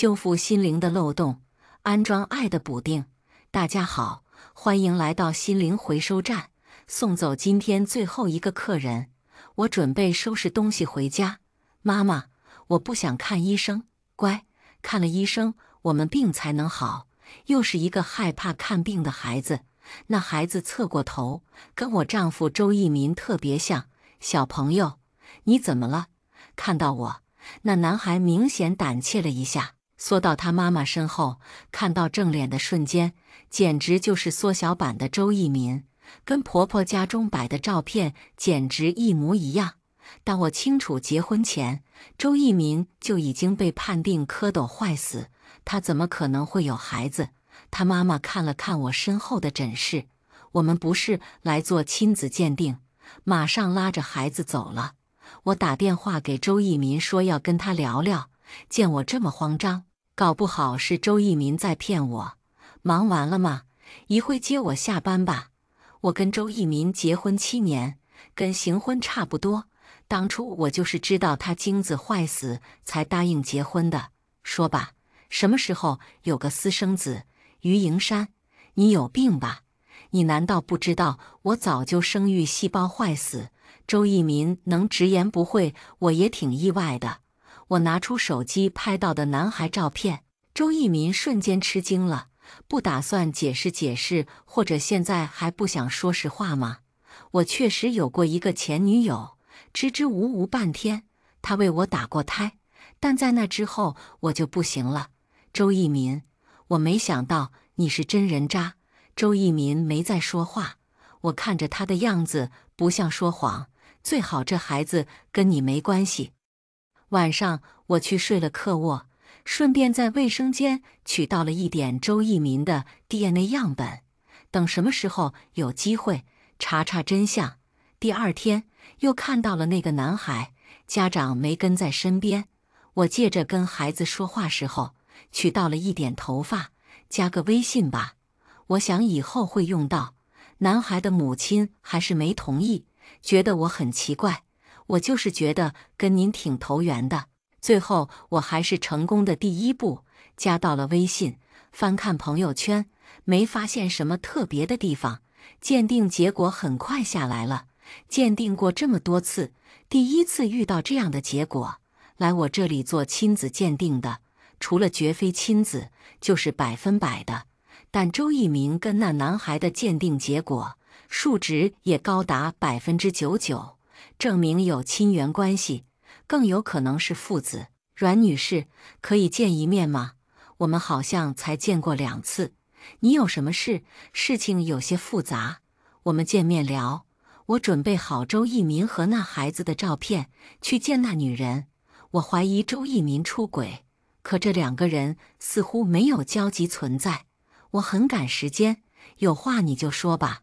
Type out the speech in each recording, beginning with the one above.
修复心灵的漏洞，安装爱的补丁。大家好，欢迎来到心灵回收站。送走今天最后一个客人，我准备收拾东西回家。妈妈，我不想看医生。乖，看了医生，我们病才能好。又是一个害怕看病的孩子。那孩子侧过头，跟我丈夫周亦民特别像。小朋友，你怎么了？看到我，那男孩明显胆怯了一下。缩到他妈妈身后，看到正脸的瞬间，简直就是缩小版的周亦民，跟婆婆家中摆的照片简直一模一样。但我清楚，结婚前周亦民就已经被判定蝌蚪坏死，他怎么可能会有孩子？他妈妈看了看我身后的诊室，我们不是来做亲子鉴定，马上拉着孩子走了。我打电话给周亦民，说要跟他聊聊，见我这么慌张。搞不好是周亦民在骗我。忙完了吗？一会接我下班吧。我跟周亦民结婚七年，跟行婚差不多。当初我就是知道他精子坏死才答应结婚的。说吧，什么时候有个私生子？于营山，你有病吧？你难道不知道我早就生育细胞坏死？周亦民能直言不讳，我也挺意外的。我拿出手机拍到的男孩照片，周亦民瞬间吃惊了。不打算解释解释，或者现在还不想说实话吗？我确实有过一个前女友，支支吾吾半天。他为我打过胎，但在那之后我就不行了。周亦民，我没想到你是真人渣。周亦民没再说话。我看着他的样子，不像说谎。最好这孩子跟你没关系。晚上我去睡了客卧，顺便在卫生间取到了一点周亦民的 DNA 样本，等什么时候有机会查查真相。第二天又看到了那个男孩，家长没跟在身边，我借着跟孩子说话时候取到了一点头发，加个微信吧，我想以后会用到。男孩的母亲还是没同意，觉得我很奇怪。我就是觉得跟您挺投缘的，最后我还是成功的第一步，加到了微信。翻看朋友圈，没发现什么特别的地方。鉴定结果很快下来了。鉴定过这么多次，第一次遇到这样的结果。来我这里做亲子鉴定的，除了绝非亲子，就是百分百的。但周一鸣跟那男孩的鉴定结果数值也高达百分之九九。证明有亲缘关系，更有可能是父子。阮女士，可以见一面吗？我们好像才见过两次。你有什么事？事情有些复杂，我们见面聊。我准备好周亦民和那孩子的照片，去见那女人。我怀疑周亦民出轨，可这两个人似乎没有交集存在。我很赶时间，有话你就说吧。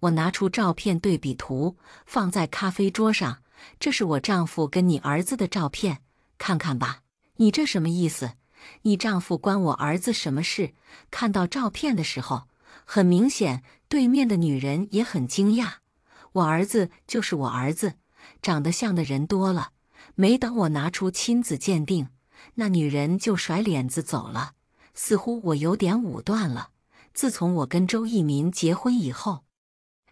我拿出照片对比图，放在咖啡桌上。这是我丈夫跟你儿子的照片，看看吧。你这什么意思？你丈夫关我儿子什么事？看到照片的时候，很明显对面的女人也很惊讶。我儿子就是我儿子，长得像的人多了。没等我拿出亲子鉴定，那女人就甩脸子走了。似乎我有点武断了。自从我跟周亦民结婚以后。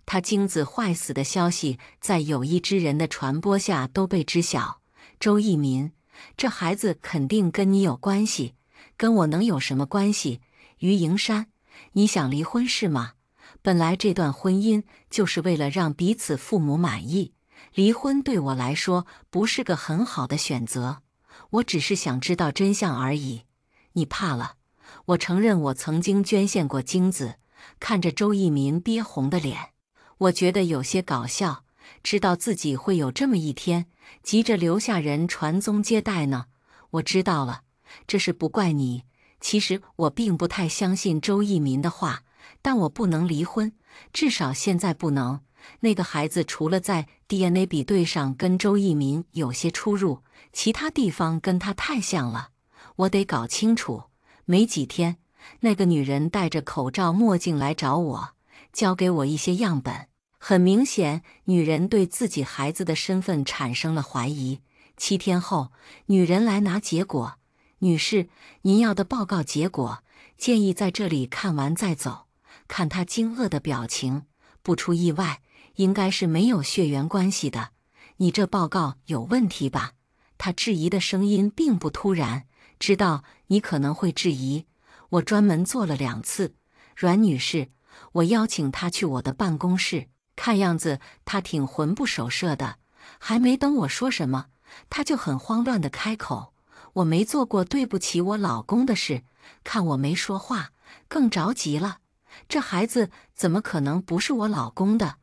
他精子坏死的消息，在有意之人的传播下都被知晓。周亦民，这孩子肯定跟你有关系，跟我能有什么关系？于营山，你想离婚是吗？本来这段婚姻就是为了让彼此父母满意，离婚对我来说不是个很好的选择。我只是想知道真相而已。你怕了？我承认，我曾经捐献过精子。看着周亦民憋红的脸。我觉得有些搞笑，知道自己会有这么一天，急着留下人传宗接代呢。我知道了，这事不怪你。其实我并不太相信周亦民的话，但我不能离婚，至少现在不能。那个孩子除了在 DNA 比对上跟周亦民有些出入，其他地方跟他太像了，我得搞清楚。没几天，那个女人戴着口罩、墨镜来找我。交给我一些样本，很明显，女人对自己孩子的身份产生了怀疑。七天后，女人来拿结果。女士，您要的报告结果，建议在这里看完再走。看她惊愕的表情，不出意外，应该是没有血缘关系的。你这报告有问题吧？她质疑的声音并不突然，知道你可能会质疑。我专门做了两次，阮女士。我邀请他去我的办公室，看样子他挺魂不守舍的。还没等我说什么，他就很慌乱地开口：“我没做过对不起我老公的事。”看我没说话，更着急了。这孩子怎么可能不是我老公的？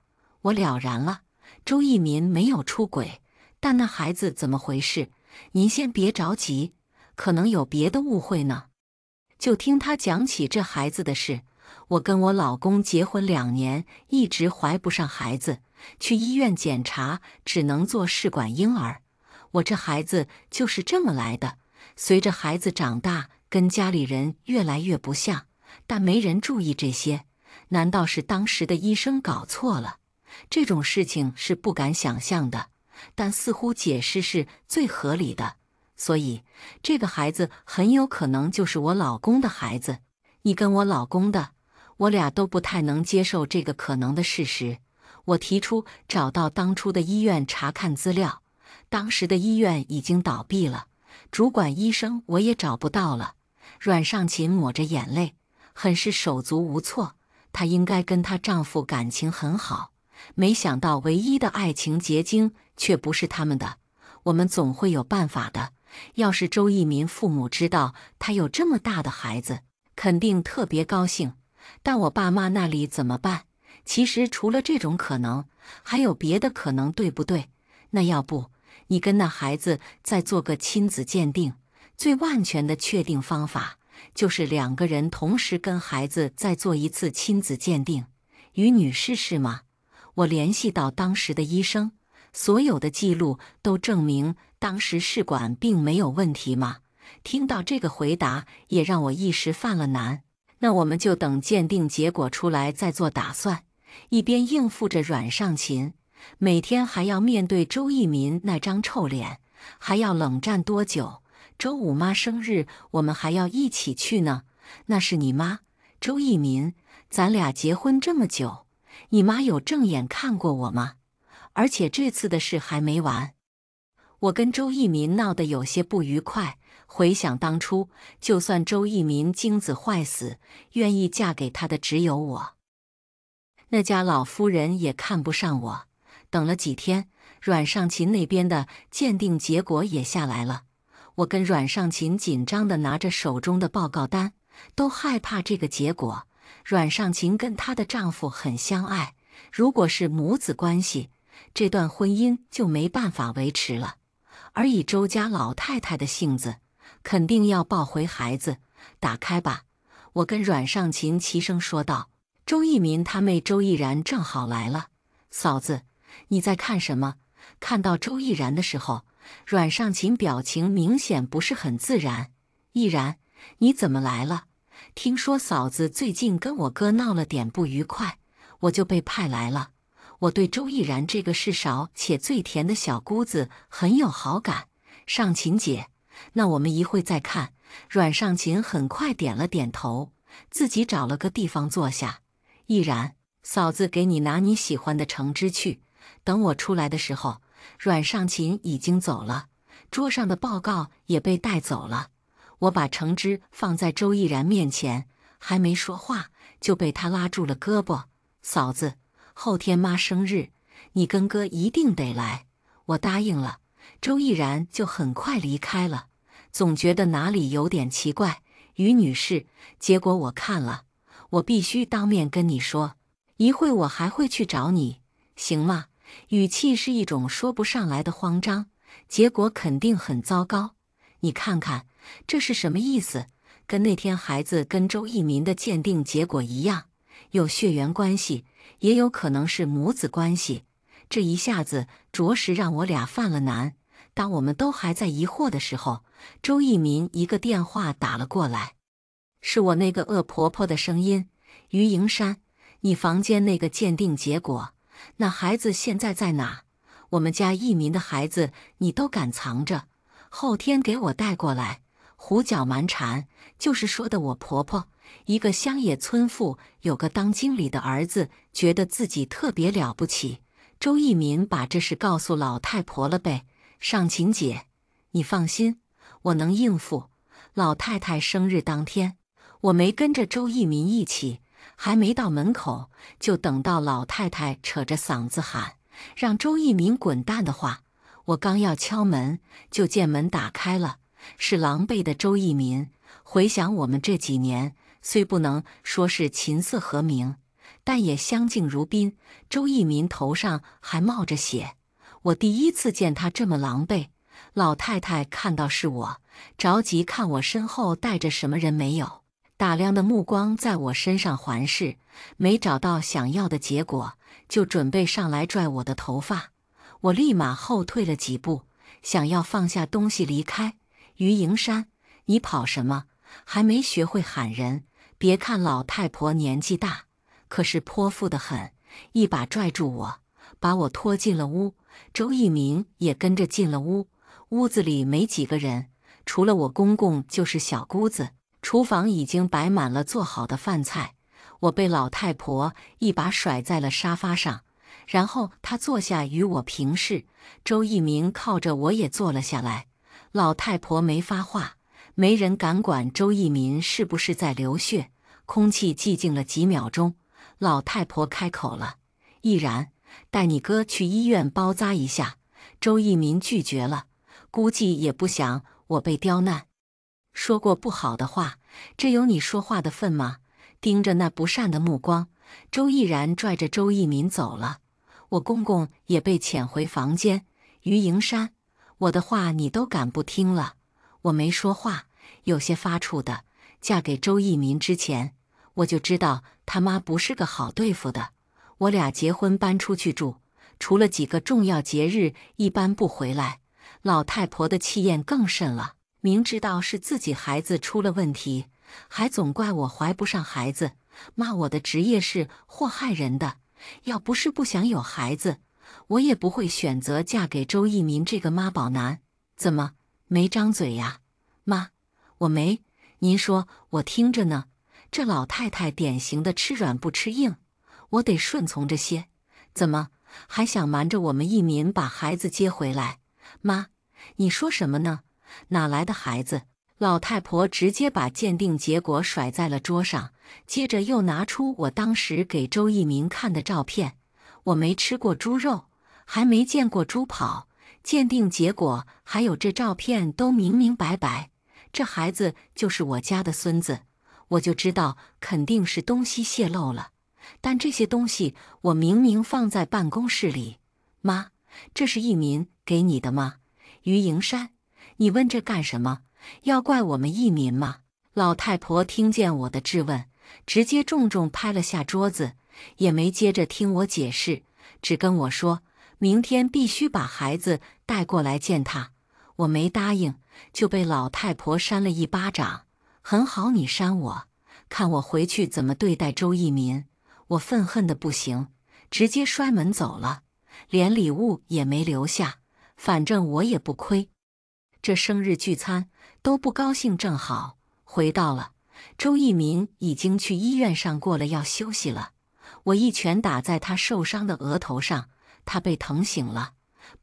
我了然了，周亦民没有出轨，但那孩子怎么回事？您先别着急，可能有别的误会呢。就听他讲起这孩子的事。我跟我老公结婚两年，一直怀不上孩子，去医院检查只能做试管婴儿，我这孩子就是这么来的。随着孩子长大，跟家里人越来越不像，但没人注意这些。难道是当时的医生搞错了？这种事情是不敢想象的，但似乎解释是最合理的，所以这个孩子很有可能就是我老公的孩子，你跟我老公的。我俩都不太能接受这个可能的事实。我提出找到当初的医院查看资料，当时的医院已经倒闭了，主管医生我也找不到了。阮尚琴抹着眼泪，很是手足无措。她应该跟她丈夫感情很好，没想到唯一的爱情结晶却不是他们的。我们总会有办法的。要是周亦民父母知道他有这么大的孩子，肯定特别高兴。但我爸妈那里怎么办？其实除了这种可能，还有别的可能，对不对？那要不你跟那孩子再做个亲子鉴定，最万全的确定方法就是两个人同时跟孩子再做一次亲子鉴定。于女士是吗？我联系到当时的医生，所有的记录都证明当时试管并没有问题吗？听到这个回答，也让我一时犯了难。那我们就等鉴定结果出来再做打算。一边应付着阮尚琴，每天还要面对周亦民那张臭脸，还要冷战多久？周五妈生日，我们还要一起去呢。那是你妈，周亦民，咱俩结婚这么久，你妈有正眼看过我吗？而且这次的事还没完，我跟周亦民闹得有些不愉快。回想当初，就算周亦民精子坏死，愿意嫁给他的只有我。那家老夫人也看不上我。等了几天，阮尚琴那边的鉴定结果也下来了。我跟阮尚琴紧张的拿着手中的报告单，都害怕这个结果。阮尚琴跟她的丈夫很相爱，如果是母子关系，这段婚姻就没办法维持了。而以周家老太太的性子，肯定要抱回孩子，打开吧！我跟阮尚琴齐声说道。周逸民他妹周逸然正好来了，嫂子，你在看什么？看到周逸然的时候，阮尚琴表情明显不是很自然。逸然，你怎么来了？听说嫂子最近跟我哥闹了点不愉快，我就被派来了。我对周逸然这个事少且最甜的小姑子很有好感，尚琴姐。那我们一会再看。阮尚琴很快点了点头，自己找了个地方坐下。毅然，嫂子，给你拿你喜欢的橙汁去。等我出来的时候，阮尚琴已经走了，桌上的报告也被带走了。我把橙汁放在周毅然面前，还没说话，就被他拉住了胳膊。嫂子，后天妈生日，你跟哥一定得来。我答应了。周毅然就很快离开了。总觉得哪里有点奇怪，于女士。结果我看了，我必须当面跟你说。一会我还会去找你，行吗？语气是一种说不上来的慌张。结果肯定很糟糕。你看看这是什么意思？跟那天孩子跟周亦民的鉴定结果一样，有血缘关系，也有可能是母子关系。这一下子着实让我俩犯了难。当我们都还在疑惑的时候，周义民一个电话打了过来，是我那个恶婆婆的声音：“于营山，你房间那个鉴定结果，那孩子现在在哪？我们家义民的孩子你都敢藏着？后天给我带过来！”胡搅蛮缠，就是说的我婆婆，一个乡野村妇，有个当经理的儿子，觉得自己特别了不起。周义民把这事告诉老太婆了呗。尚琴姐，你放心，我能应付。老太太生日当天，我没跟着周义民一起，还没到门口，就等到老太太扯着嗓子喊让周义民滚蛋的话。我刚要敲门，就见门打开了，是狼狈的周义民。回想我们这几年，虽不能说是琴瑟和鸣，但也相敬如宾。周义民头上还冒着血。我第一次见她这么狼狈。老太太看到是我，着急看我身后带着什么人没有，打量的目光在我身上环视，没找到想要的结果，就准备上来拽我的头发。我立马后退了几步，想要放下东西离开。于营山，你跑什么？还没学会喊人？别看老太婆年纪大，可是泼妇的很，一把拽住我，把我拖进了屋。周义民也跟着进了屋，屋子里没几个人，除了我公公就是小姑子。厨房已经摆满了做好的饭菜，我被老太婆一把甩在了沙发上，然后她坐下与我平视。周义民靠着我也坐了下来。老太婆没发话，没人敢管周义民是不是在流血。空气寂静了几秒钟，老太婆开口了：“毅然。”带你哥去医院包扎一下，周逸民拒绝了，估计也不想我被刁难。说过不好的话，这有你说话的份吗？盯着那不善的目光，周毅然拽着周逸民走了。我公公也被遣回房间。于迎山，我的话你都敢不听了？我没说话，有些发怵的。嫁给周逸民之前，我就知道他妈不是个好对付的。我俩结婚搬出去住，除了几个重要节日，一般不回来。老太婆的气焰更甚了，明知道是自己孩子出了问题，还总怪我怀不上孩子，骂我的职业是祸害人的。要不是不想有孩子，我也不会选择嫁给周亦民这个妈宝男。怎么没张嘴呀？妈，我没。您说我听着呢。这老太太典型的吃软不吃硬。我得顺从着些，怎么还想瞒着我们一民把孩子接回来？妈，你说什么呢？哪来的孩子？老太婆直接把鉴定结果甩在了桌上，接着又拿出我当时给周一民看的照片。我没吃过猪肉，还没见过猪跑。鉴定结果还有这照片都明明白白，这孩子就是我家的孙子。我就知道肯定是东西泄露了。但这些东西我明明放在办公室里，妈，这是益民给你的吗？于营山，你问这干什么？要怪我们益民吗？老太婆听见我的质问，直接重重拍了下桌子，也没接着听我解释，只跟我说：“明天必须把孩子带过来见他。”我没答应，就被老太婆扇了一巴掌。很好，你扇我，看我回去怎么对待周益民。我愤恨的不行，直接摔门走了，连礼物也没留下。反正我也不亏，这生日聚餐都不高兴，正好回到了。周亦民已经去医院上过了，要休息了。我一拳打在他受伤的额头上，他被疼醒了，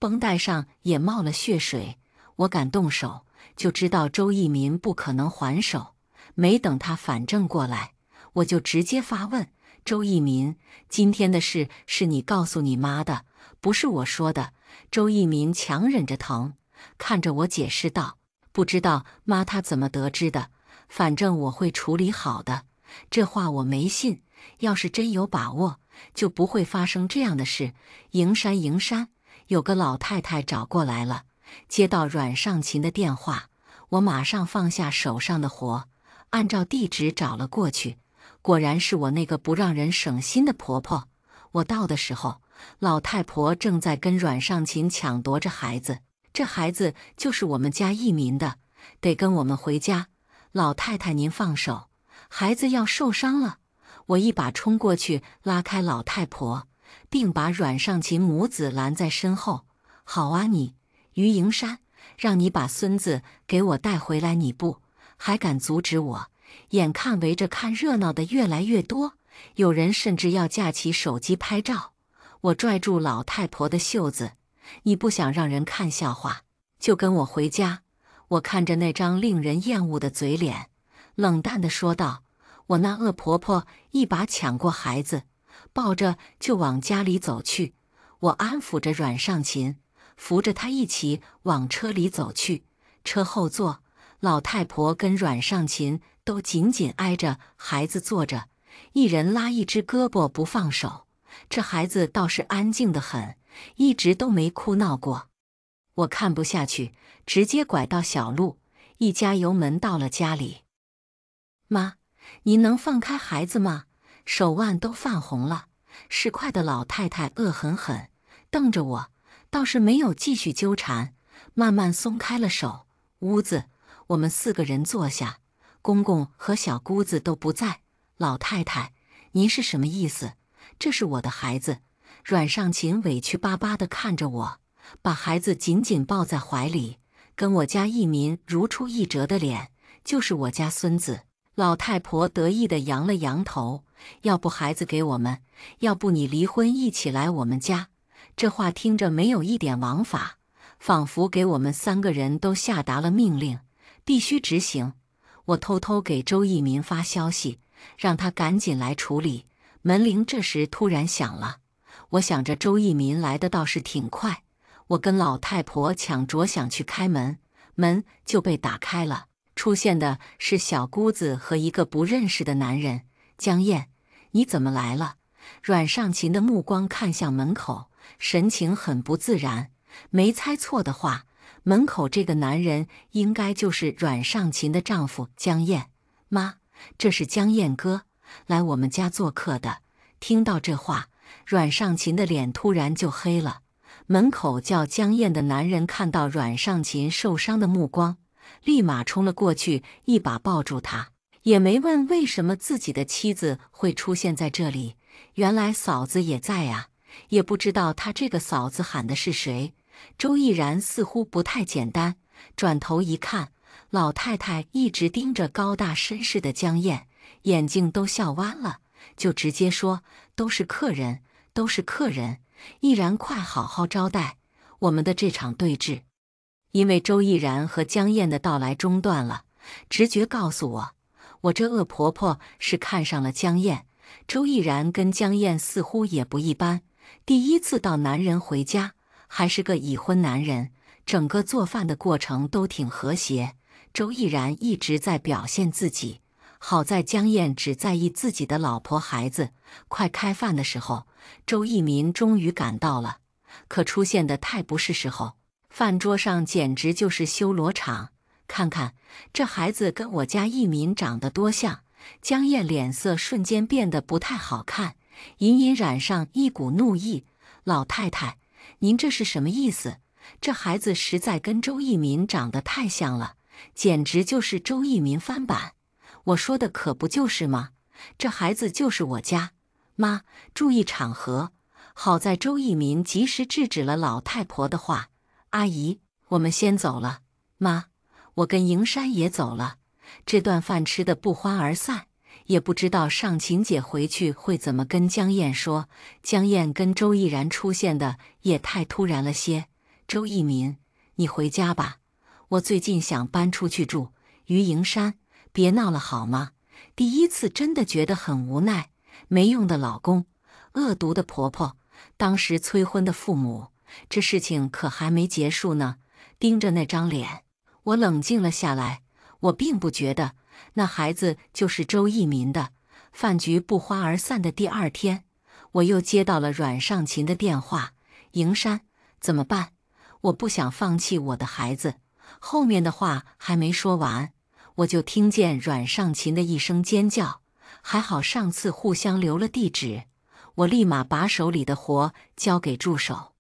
绷带上也冒了血水。我敢动手，就知道周亦民不可能还手。没等他反正过来，我就直接发问。周义民，今天的事是你告诉你妈的，不是我说的。周义民强忍着疼，看着我解释道：“不知道妈她怎么得知的，反正我会处理好的。”这话我没信，要是真有把握，就不会发生这样的事。营山，营山，有个老太太找过来了。接到阮尚琴的电话，我马上放下手上的活，按照地址找了过去。果然是我那个不让人省心的婆婆。我到的时候，老太婆正在跟阮尚琴抢夺着孩子。这孩子就是我们家一民的，得跟我们回家。老太太，您放手，孩子要受伤了。我一把冲过去，拉开老太婆，并把阮尚琴母子拦在身后。好啊，你于迎山，让你把孙子给我带回来，你不还敢阻止我？眼看围着看热闹的越来越多，有人甚至要架起手机拍照。我拽住老太婆的袖子：“你不想让人看笑话，就跟我回家。”我看着那张令人厌恶的嘴脸，冷淡地说道：“我那恶婆婆一把抢过孩子，抱着就往家里走去。”我安抚着阮尚琴，扶着她一起往车里走去。车后座，老太婆跟阮尚琴。都紧紧挨着孩子坐着，一人拉一只胳膊不放手。这孩子倒是安静的很，一直都没哭闹过。我看不下去，直接拐到小路，一加油门到了家里。妈，您能放开孩子吗？手腕都泛红了。是快的老太太恶狠狠瞪着我，倒是没有继续纠缠，慢慢松开了手。屋子，我们四个人坐下。公公和小姑子都不在，老太太，您是什么意思？这是我的孩子。阮尚琴委屈巴巴地看着我，把孩子紧紧抱在怀里，跟我家一民如出一辙的脸，就是我家孙子。老太婆得意地扬了扬头：“要不孩子给我们，要不你离婚一起来我们家。”这话听着没有一点王法，仿佛给我们三个人都下达了命令，必须执行。我偷偷给周亦民发消息，让他赶紧来处理。门铃这时突然响了，我想着周亦民来的倒是挺快。我跟老太婆抢着想去开门，门就被打开了。出现的是小姑子和一个不认识的男人。江燕，你怎么来了？阮尚琴的目光看向门口，神情很不自然。没猜错的话。门口这个男人应该就是阮尚琴的丈夫江燕妈，这是江燕哥来我们家做客的。听到这话，阮尚琴的脸突然就黑了。门口叫江燕的男人看到阮尚琴受伤的目光，立马冲了过去，一把抱住她，也没问为什么自己的妻子会出现在这里。原来嫂子也在啊，也不知道他这个嫂子喊的是谁。周毅然似乎不太简单，转头一看，老太太一直盯着高大绅士的江燕，眼睛都笑弯了，就直接说：“都是客人，都是客人，毅然快好好招待我们的这场对峙。”因为周毅然和江燕的到来中断了，直觉告诉我，我这恶婆婆是看上了江燕。周毅然跟江燕似乎也不一般，第一次到男人回家。还是个已婚男人，整个做饭的过程都挺和谐。周奕然一直在表现自己，好在江燕只在意自己的老婆孩子。快开饭的时候，周奕民终于赶到了，可出现的太不是时候，饭桌上简直就是修罗场。看看这孩子跟我家一民长得多像，江燕脸色瞬间变得不太好看，隐隐染上一股怒意。老太太。您这是什么意思？这孩子实在跟周逸民长得太像了，简直就是周逸民翻版。我说的可不就是吗？这孩子就是我家妈，注意场合。好在周逸民及时制止了老太婆的话。阿姨，我们先走了。妈，我跟迎山也走了。这段饭吃的不欢而散。也不知道尚琴姐回去会怎么跟江燕说。江燕跟周逸然出现的也太突然了些。周逸民，你回家吧，我最近想搬出去住。于迎山，别闹了好吗？第一次真的觉得很无奈。没用的老公，恶毒的婆婆，当时催婚的父母，这事情可还没结束呢。盯着那张脸，我冷静了下来。我并不觉得。那孩子就是周亦民的。饭局不欢而散的第二天，我又接到了阮尚琴的电话：“营山怎么办？”我不想放弃我的孩子。后面的话还没说完，我就听见阮尚琴的一声尖叫。还好上次互相留了地址，我立马把手里的活交给助手，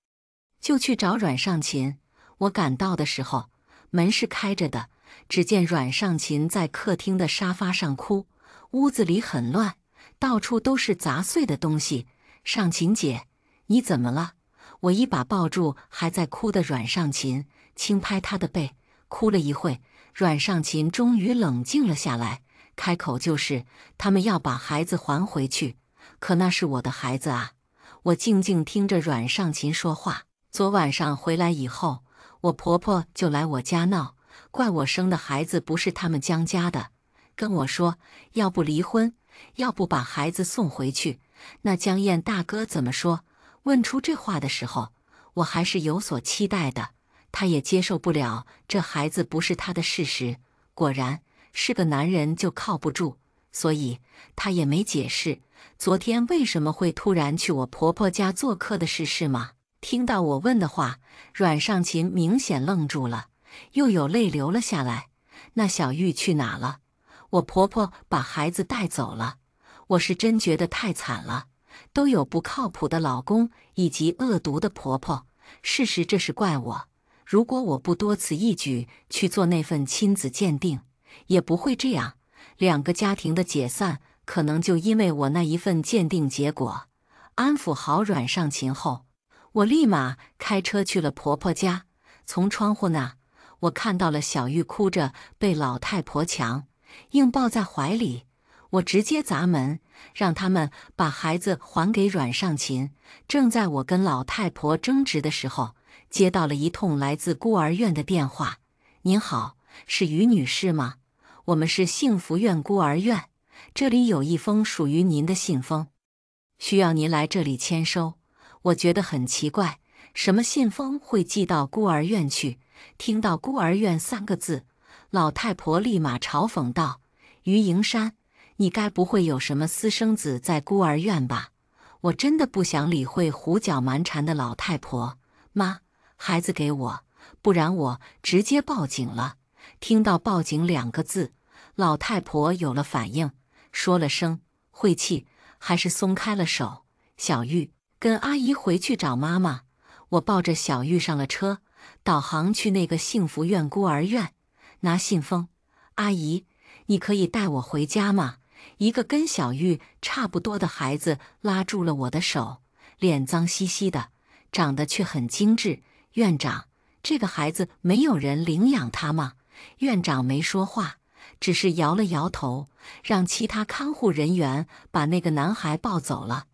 就去找阮尚琴。我赶到的时候，门是开着的。只见阮尚琴在客厅的沙发上哭，屋子里很乱，到处都是砸碎的东西。尚琴姐，你怎么了？我一把抱住还在哭的阮尚琴，轻拍她的背。哭了一会，阮尚琴终于冷静了下来，开口就是：“他们要把孩子还回去，可那是我的孩子啊！”我静静听着阮尚琴说话。昨晚上回来以后，我婆婆就来我家闹。怪我生的孩子不是他们江家的，跟我说要不离婚，要不把孩子送回去。那江燕大哥怎么说？问出这话的时候，我还是有所期待的。他也接受不了这孩子不是他的事实。果然，是个男人就靠不住，所以他也没解释昨天为什么会突然去我婆婆家做客的事，是吗？听到我问的话，阮尚琴明显愣住了。又有泪流了下来。那小玉去哪了？我婆婆把孩子带走了。我是真觉得太惨了，都有不靠谱的老公以及恶毒的婆婆。事实这是怪我，如果我不多此一举去做那份亲子鉴定，也不会这样。两个家庭的解散，可能就因为我那一份鉴定结果。安抚好阮尚琴后，我立马开车去了婆婆家，从窗户那。我看到了小玉哭着被老太婆强硬抱在怀里，我直接砸门，让他们把孩子还给阮尚琴。正在我跟老太婆争执的时候，接到了一通来自孤儿院的电话：“您好，是于女士吗？我们是幸福院孤儿院，这里有一封属于您的信封，需要您来这里签收。”我觉得很奇怪，什么信封会寄到孤儿院去？听到“孤儿院”三个字，老太婆立马嘲讽道：“于营山，你该不会有什么私生子在孤儿院吧？”我真的不想理会胡搅蛮缠的老太婆。妈，孩子给我，不然我直接报警了。听到“报警”两个字，老太婆有了反应，说了声“晦气”，还是松开了手。小玉跟阿姨回去找妈妈。我抱着小玉上了车。导航去那个幸福院孤儿院，拿信封。阿姨，你可以带我回家吗？一个跟小玉差不多的孩子拉住了我的手，脸脏兮兮的，长得却很精致。院长，这个孩子没有人领养他吗？院长没说话，只是摇了摇头，让其他看护人员把那个男孩抱走了。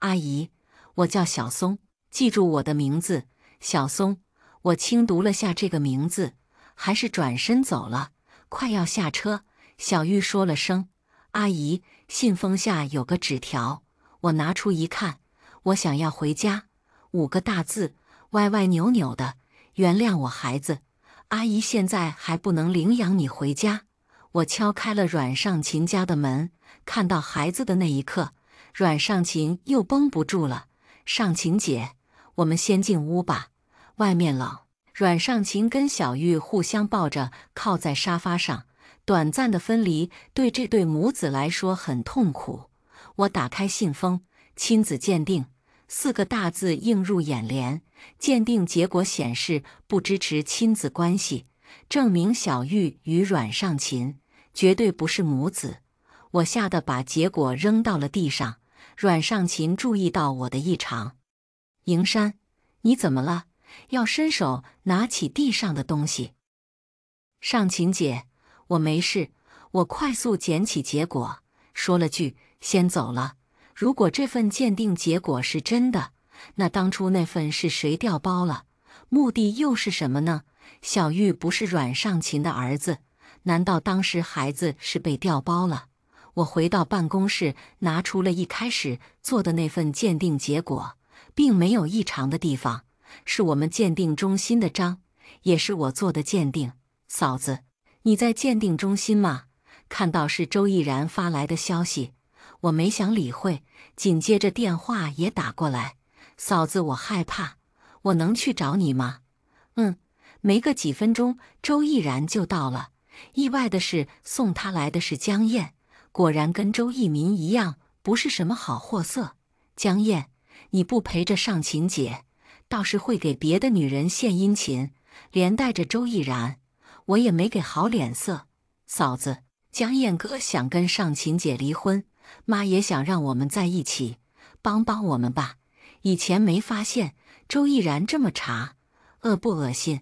阿姨，我叫小松，记住我的名字，小松。我轻读了下这个名字，还是转身走了。快要下车，小玉说了声：“阿姨，信封下有个纸条。”我拿出一看，我想要回家五个大字，歪歪扭扭的。原谅我，孩子。阿姨现在还不能领养你回家。我敲开了阮尚琴家的门，看到孩子的那一刻，阮尚琴又绷不住了。尚琴姐，我们先进屋吧。外面冷，阮尚琴跟小玉互相抱着，靠在沙发上。短暂的分离对这对母子来说很痛苦。我打开信封，“亲子鉴定”四个大字映入眼帘。鉴定结果显示不支持亲子关系，证明小玉与阮尚琴绝对不是母子。我吓得把结果扔到了地上。阮尚琴注意到我的异常：“营山，你怎么了？”要伸手拿起地上的东西，尚琴姐，我没事。我快速捡起，结果说了句：“先走了。”如果这份鉴定结果是真的，那当初那份是谁调包了？目的又是什么呢？小玉不是阮尚琴的儿子，难道当时孩子是被调包了？我回到办公室，拿出了一开始做的那份鉴定结果，并没有异常的地方。是我们鉴定中心的章，也是我做的鉴定。嫂子，你在鉴定中心吗？看到是周毅然发来的消息，我没想理会。紧接着电话也打过来，嫂子，我害怕，我能去找你吗？嗯，没个几分钟，周毅然就到了。意外的是，送他来的是江燕，果然跟周一民一样，不是什么好货色。江燕，你不陪着上琴姐？倒是会给别的女人献殷勤，连带着周奕然，我也没给好脸色。嫂子，江燕哥想跟尚琴姐离婚，妈也想让我们在一起，帮帮我们吧。以前没发现周奕然这么茶，恶不恶心？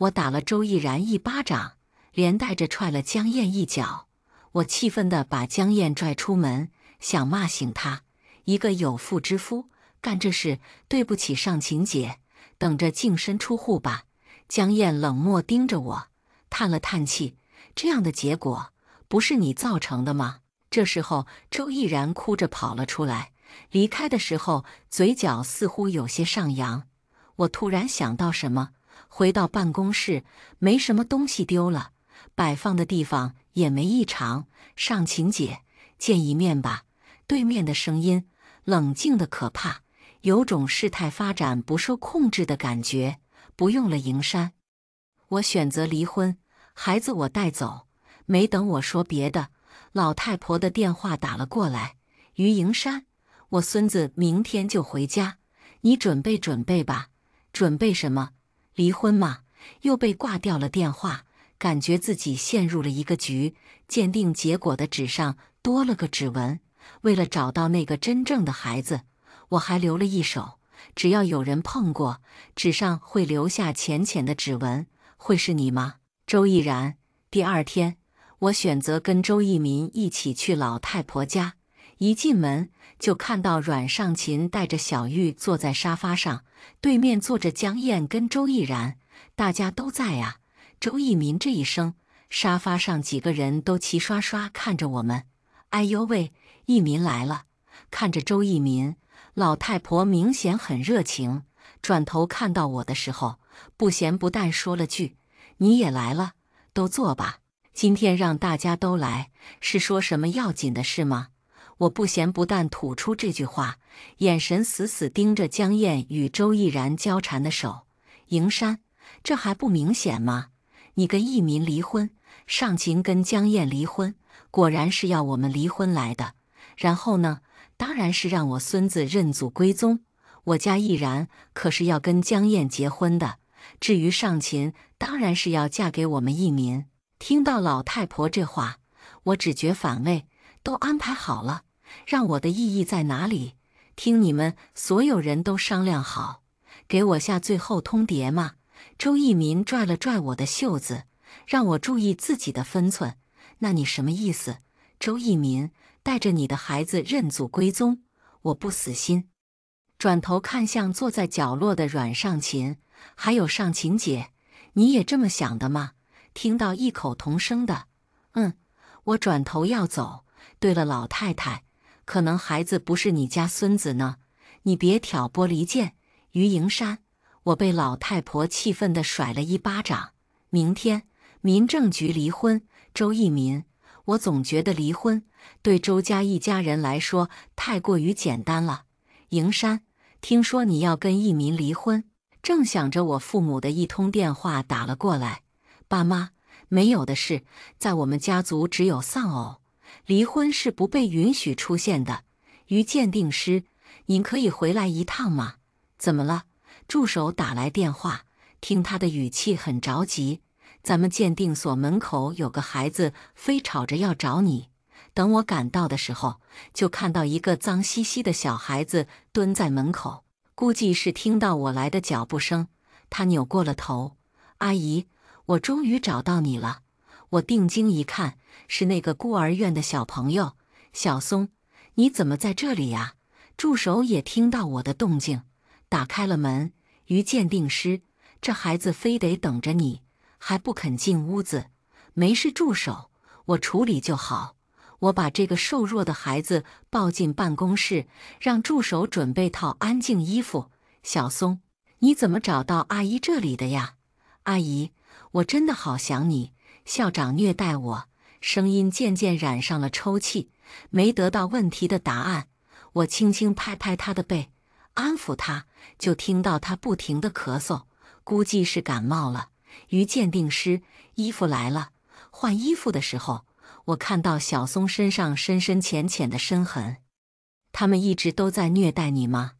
我打了周奕然一巴掌，连带着踹了江燕一脚。我气愤地把江燕拽出门，想骂醒他，一个有妇之夫。干这事对不起尚晴姐，等着净身出户吧。江燕冷漠盯着我，叹了叹气。这样的结果不是你造成的吗？这时候周毅然哭着跑了出来，离开的时候嘴角似乎有些上扬。我突然想到什么，回到办公室，没什么东西丢了，摆放的地方也没异常。尚晴姐，见一面吧。对面的声音冷静的可怕。有种事态发展不受控制的感觉。不用了，营山，我选择离婚，孩子我带走。没等我说别的，老太婆的电话打了过来。于营山，我孙子明天就回家，你准备准备吧。准备什么？离婚吗？又被挂掉了电话，感觉自己陷入了一个局。鉴定结果的纸上多了个指纹，为了找到那个真正的孩子。我还留了一手，只要有人碰过，纸上会留下浅浅的指纹，会是你吗？周毅然。第二天，我选择跟周逸民一起去老太婆家。一进门就看到阮尚琴带着小玉坐在沙发上，对面坐着江燕跟周毅然，大家都在啊。周逸民这一生，沙发上几个人都齐刷刷看着我们。哎呦喂，逸民来了，看着周逸民。老太婆明显很热情，转头看到我的时候，不咸不淡说了句：“你也来了，都坐吧。今天让大家都来，是说什么要紧的事吗？”我不咸不淡吐出这句话，眼神死死盯着江燕与周毅然交缠的手。营山，这还不明显吗？你跟逸民离婚，尚勤跟江燕离婚，果然是要我们离婚来的。然后呢？当然是让我孙子认祖归宗。我家毅然可是要跟江燕结婚的。至于尚琴，当然是要嫁给我们逸民。听到老太婆这话，我只觉反胃。都安排好了，让我的意义在哪里？听你们所有人都商量好，给我下最后通牒嘛！周逸民拽了拽我的袖子，让我注意自己的分寸。那你什么意思？周逸民。带着你的孩子认祖归宗，我不死心。转头看向坐在角落的阮尚琴，还有尚琴姐，你也这么想的吗？听到异口同声的，嗯。我转头要走。对了，老太太，可能孩子不是你家孙子呢，你别挑拨离间。于营山，我被老太婆气愤的甩了一巴掌。明天民政局离婚，周亦民，我总觉得离婚。对周家一家人来说，太过于简单了。营山，听说你要跟一民离婚，正想着，我父母的一通电话打了过来。爸妈，没有的事，在我们家族只有丧偶，离婚是不被允许出现的。于鉴定师，您可以回来一趟吗？怎么了？助手打来电话，听他的语气很着急。咱们鉴定所门口有个孩子，非吵着要找你。等我赶到的时候，就看到一个脏兮兮的小孩子蹲在门口，估计是听到我来的脚步声，他扭过了头。阿姨，我终于找到你了！我定睛一看，是那个孤儿院的小朋友小松，你怎么在这里呀？助手也听到我的动静，打开了门。于鉴定师，这孩子非得等着你，还不肯进屋子。没事，助手，我处理就好。我把这个瘦弱的孩子抱进办公室，让助手准备套安静衣服。小松，你怎么找到阿姨这里的呀？阿姨，我真的好想你。校长虐待我，声音渐渐染上了抽泣。没得到问题的答案，我轻轻拍拍他的背，安抚他。就听到他不停的咳嗽，估计是感冒了。于鉴定师，衣服来了。换衣服的时候。我看到小松身上深深浅浅的伤痕，他们一直都在虐待你吗？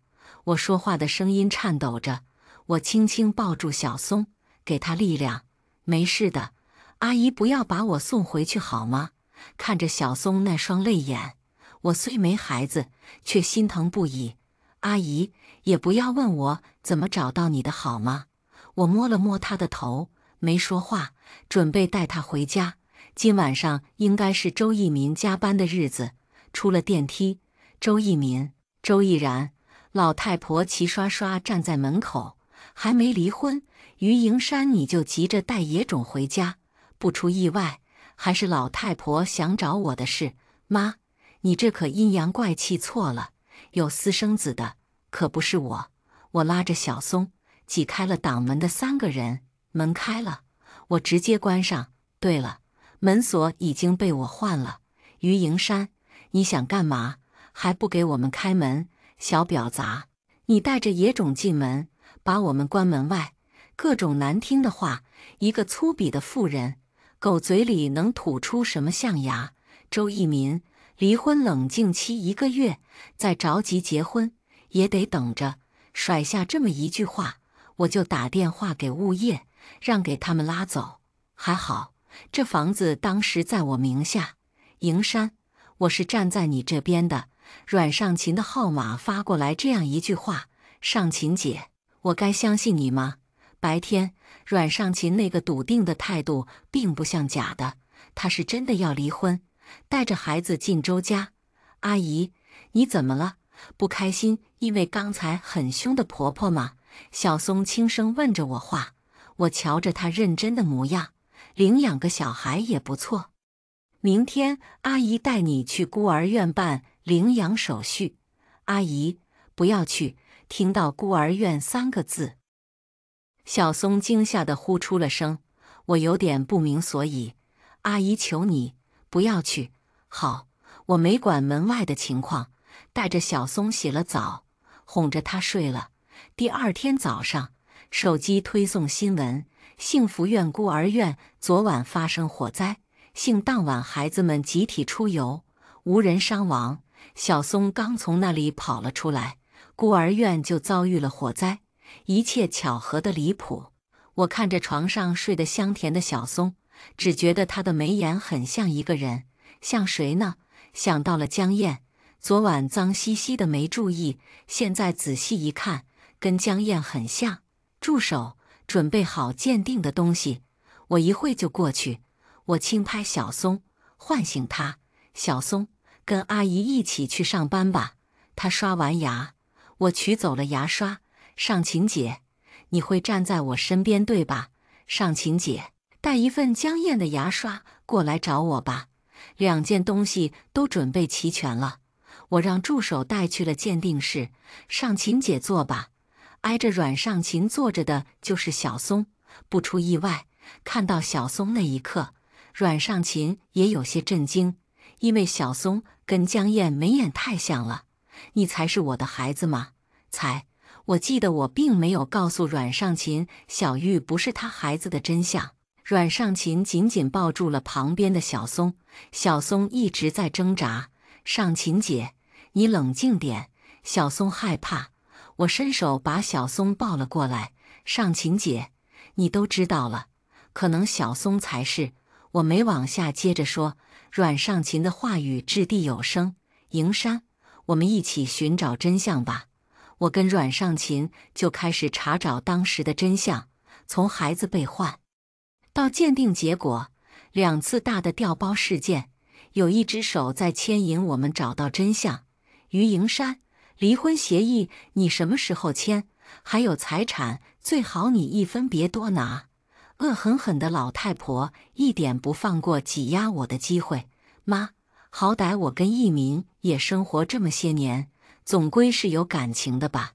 我说话的声音颤抖着，我轻轻抱住小松，给他力量。没事的，阿姨，不要把我送回去好吗？看着小松那双泪眼，我虽没孩子，却心疼不已。阿姨，也不要问我怎么找到你的好吗？我摸了摸他的头，没说话，准备带他回家。今晚上应该是周亦民加班的日子。出了电梯，周亦民、周亦然、老太婆齐刷刷站在门口。还没离婚，于迎山你就急着带野种回家？不出意外，还是老太婆想找我的事。妈，你这可阴阳怪气错了。有私生子的可不是我。我拉着小松，挤开了挡门的三个人。门开了，我直接关上。对了。门锁已经被我换了，于迎山，你想干嘛？还不给我们开门？小婊砸！你带着野种进门，把我们关门外，各种难听的话。一个粗鄙的妇人，狗嘴里能吐出什么象牙？周义民，离婚冷静期一个月，再着急结婚也得等着。甩下这么一句话，我就打电话给物业，让给他们拉走。还好。这房子当时在我名下，营山，我是站在你这边的。阮尚琴的号码发过来这样一句话：“尚琴姐，我该相信你吗？”白天，阮尚琴那个笃定的态度并不像假的，他是真的要离婚，带着孩子进周家。阿姨，你怎么了？不开心？因为刚才很凶的婆婆吗？小松轻声问着我话，我瞧着他认真的模样。领养个小孩也不错。明天阿姨带你去孤儿院办领养手续。阿姨，不要去！听到“孤儿院”三个字，小松惊吓地呼出了声。我有点不明所以。阿姨，求你不要去！好，我没管门外的情况，带着小松洗了澡，哄着他睡了。第二天早上，手机推送新闻。幸福院孤儿院昨晚发生火灾。幸当晚孩子们集体出游，无人伤亡。小松刚从那里跑了出来，孤儿院就遭遇了火灾，一切巧合的离谱。我看着床上睡得香甜的小松，只觉得他的眉眼很像一个人，像谁呢？想到了江燕。昨晚脏兮兮的没注意，现在仔细一看，跟江燕很像。住手！准备好鉴定的东西，我一会就过去。我轻拍小松，唤醒他。小松，跟阿姨一起去上班吧。他刷完牙，我取走了牙刷。尚琴姐，你会站在我身边，对吧？尚琴姐，带一份江燕的牙刷过来找我吧。两件东西都准备齐全了，我让助手带去了鉴定室。尚琴姐，坐吧。挨着阮尚琴坐着的就是小松。不出意外，看到小松那一刻，阮尚琴也有些震惊，因为小松跟江燕眉眼太像了。你才是我的孩子吗？才！我记得我并没有告诉阮尚琴小玉不是他孩子的真相。阮尚琴紧紧抱住了旁边的小松，小松一直在挣扎。尚琴姐，你冷静点，小松害怕。我伸手把小松抱了过来，尚琴姐，你都知道了，可能小松才是我没往下接着说。阮尚琴的话语掷地有声：“迎山，我们一起寻找真相吧。”我跟阮尚琴就开始查找当时的真相，从孩子被换到鉴定结果，两次大的掉包事件，有一只手在牵引我们找到真相，于迎山。离婚协议你什么时候签？还有财产，最好你一分别多拿。恶狠狠的老太婆一点不放过挤压我的机会。妈，好歹我跟易民也生活这么些年，总归是有感情的吧？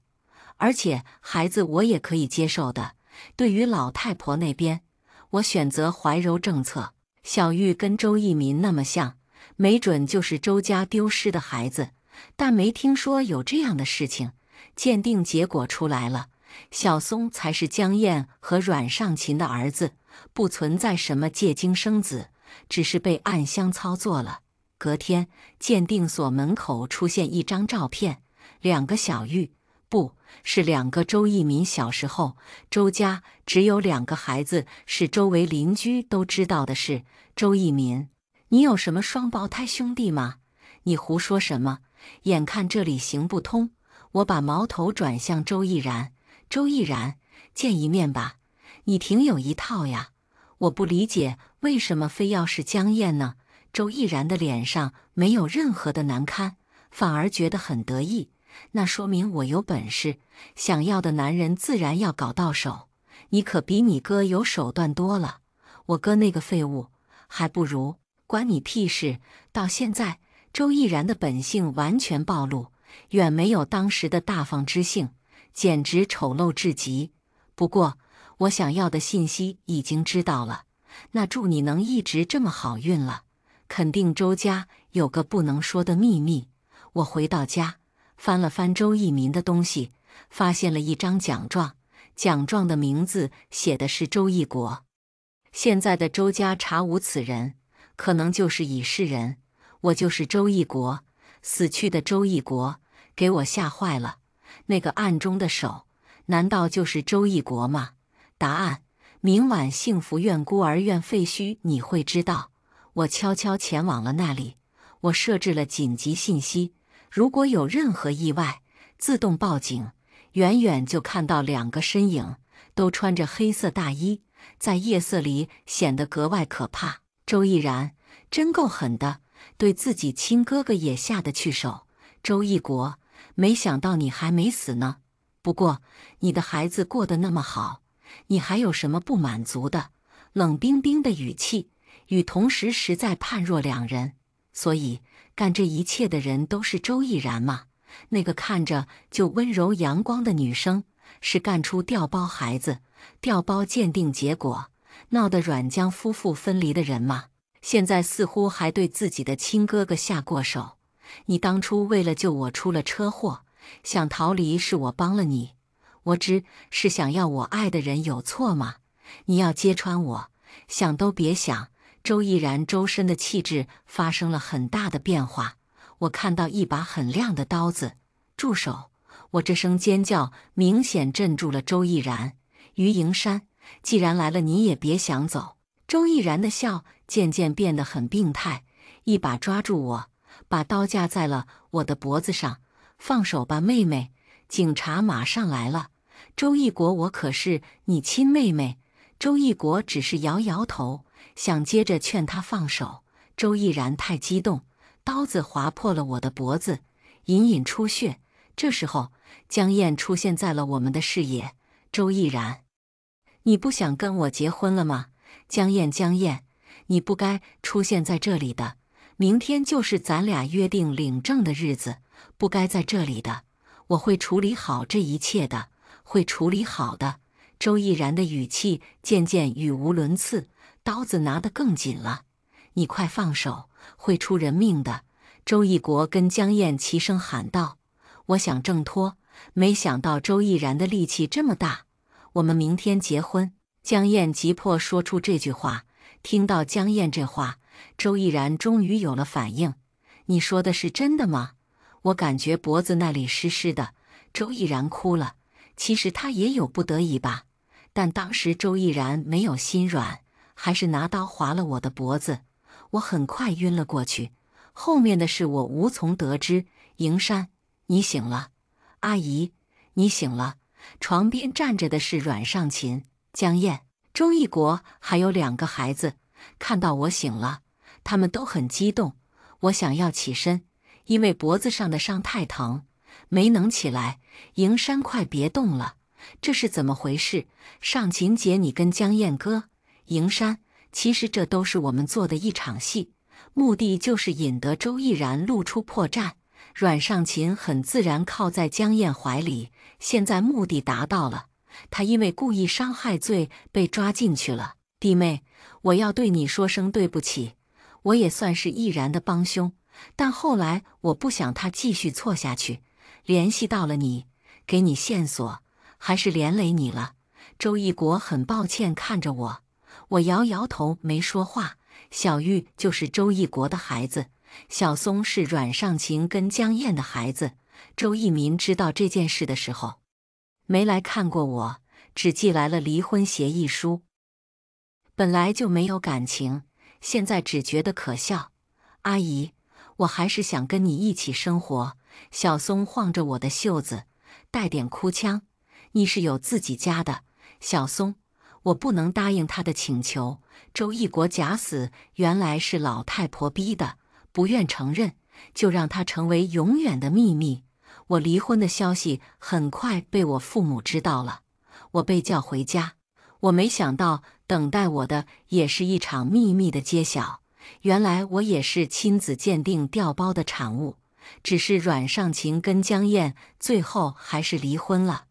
而且孩子我也可以接受的。对于老太婆那边，我选择怀柔政策。小玉跟周易民那么像，没准就是周家丢失的孩子。但没听说有这样的事情。鉴定结果出来了，小松才是江燕和阮尚琴的儿子，不存在什么借精生子，只是被暗箱操作了。隔天，鉴定所门口出现一张照片，两个小玉，不是两个周义民。小时候，周家只有两个孩子，是周围邻居都知道的事。周义民，你有什么双胞胎兄弟吗？你胡说什么？眼看这里行不通，我把矛头转向周毅然。周毅然，见一面吧，你挺有一套呀。我不理解为什么非要是江燕呢？周毅然的脸上没有任何的难堪，反而觉得很得意。那说明我有本事，想要的男人自然要搞到手。你可比你哥有手段多了。我哥那个废物，还不如关你屁事。到现在。周毅然的本性完全暴露，远没有当时的大方之性，简直丑陋至极。不过，我想要的信息已经知道了。那祝你能一直这么好运了。肯定周家有个不能说的秘密。我回到家，翻了翻周逸民的东西，发现了一张奖状。奖状的名字写的是周逸国。现在的周家查无此人，可能就是已逝人。我就是周义国，死去的周义国给我吓坏了。那个暗中的手，难道就是周义国吗？答案，明晚幸福院孤儿院废墟，你会知道。我悄悄前往了那里，我设置了紧急信息，如果有任何意外，自动报警。远远就看到两个身影，都穿着黑色大衣，在夜色里显得格外可怕。周毅然，真够狠的。对自己亲哥哥也下得去手，周义国，没想到你还没死呢。不过你的孩子过得那么好，你还有什么不满足的？冷冰冰的语气与同时实在判若两人。所以干这一切的人都是周亦然吗？那个看着就温柔阳光的女生，是干出掉包孩子、掉包鉴定结果，闹得阮江夫妇分离的人吗？现在似乎还对自己的亲哥哥下过手。你当初为了救我出了车祸，想逃离是我帮了你。我只是想要我爱的人，有错吗？你要揭穿我，想都别想。周奕然，周身的气质发生了很大的变化。我看到一把很亮的刀子，住手！我这声尖叫明显镇住了周奕然。于迎山，既然来了，你也别想走。周奕然的笑。渐渐变得很病态，一把抓住我，把刀架在了我的脖子上。放手吧，妹妹，警察马上来了。周义国，我可是你亲妹妹。周义国只是摇摇头，想接着劝他放手。周毅然太激动，刀子划破了我的脖子，隐隐出血。这时候，江燕出现在了我们的视野。周毅然，你不想跟我结婚了吗？江燕，江燕。你不该出现在这里的。明天就是咱俩约定领证的日子，不该在这里的。我会处理好这一切的，会处理好的。周毅然的语气渐渐语无伦次，刀子拿得更紧了。你快放手，会出人命的！周毅国跟江燕齐声喊道：“我想挣脱，没想到周毅然的力气这么大。”我们明天结婚。江燕急迫说出这句话。听到江燕这话，周毅然终于有了反应。你说的是真的吗？我感觉脖子那里湿湿的。周毅然哭了。其实他也有不得已吧。但当时周毅然没有心软，还是拿刀划了我的脖子。我很快晕了过去。后面的事我无从得知。迎山，你醒了。阿姨，你醒了。床边站着的是阮尚琴、江燕。周义国还有两个孩子，看到我醒了，他们都很激动。我想要起身，因为脖子上的伤太疼，没能起来。迎山，快别动了，这是怎么回事？尚琴姐，你跟江燕哥，迎山，其实这都是我们做的一场戏，目的就是引得周毅然露出破绽。阮尚琴很自然靠在江燕怀里，现在目的达到了。他因为故意伤害罪被抓进去了，弟妹，我要对你说声对不起，我也算是易然的帮凶，但后来我不想他继续错下去，联系到了你，给你线索，还是连累你了。周义国很抱歉看着我，我摇摇头没说话。小玉就是周义国的孩子，小松是阮尚琴跟江燕的孩子。周义民知道这件事的时候。没来看过我，只寄来了离婚协议书。本来就没有感情，现在只觉得可笑。阿姨，我还是想跟你一起生活。小松晃着我的袖子，带点哭腔：“你是有自己家的。”小松，我不能答应他的请求。周义国假死原来是老太婆逼的，不愿承认，就让他成为永远的秘密。我离婚的消息很快被我父母知道了，我被叫回家。我没想到，等待我的也是一场秘密的揭晓。原来我也是亲子鉴定掉包的产物，只是阮尚勤跟江燕最后还是离婚了。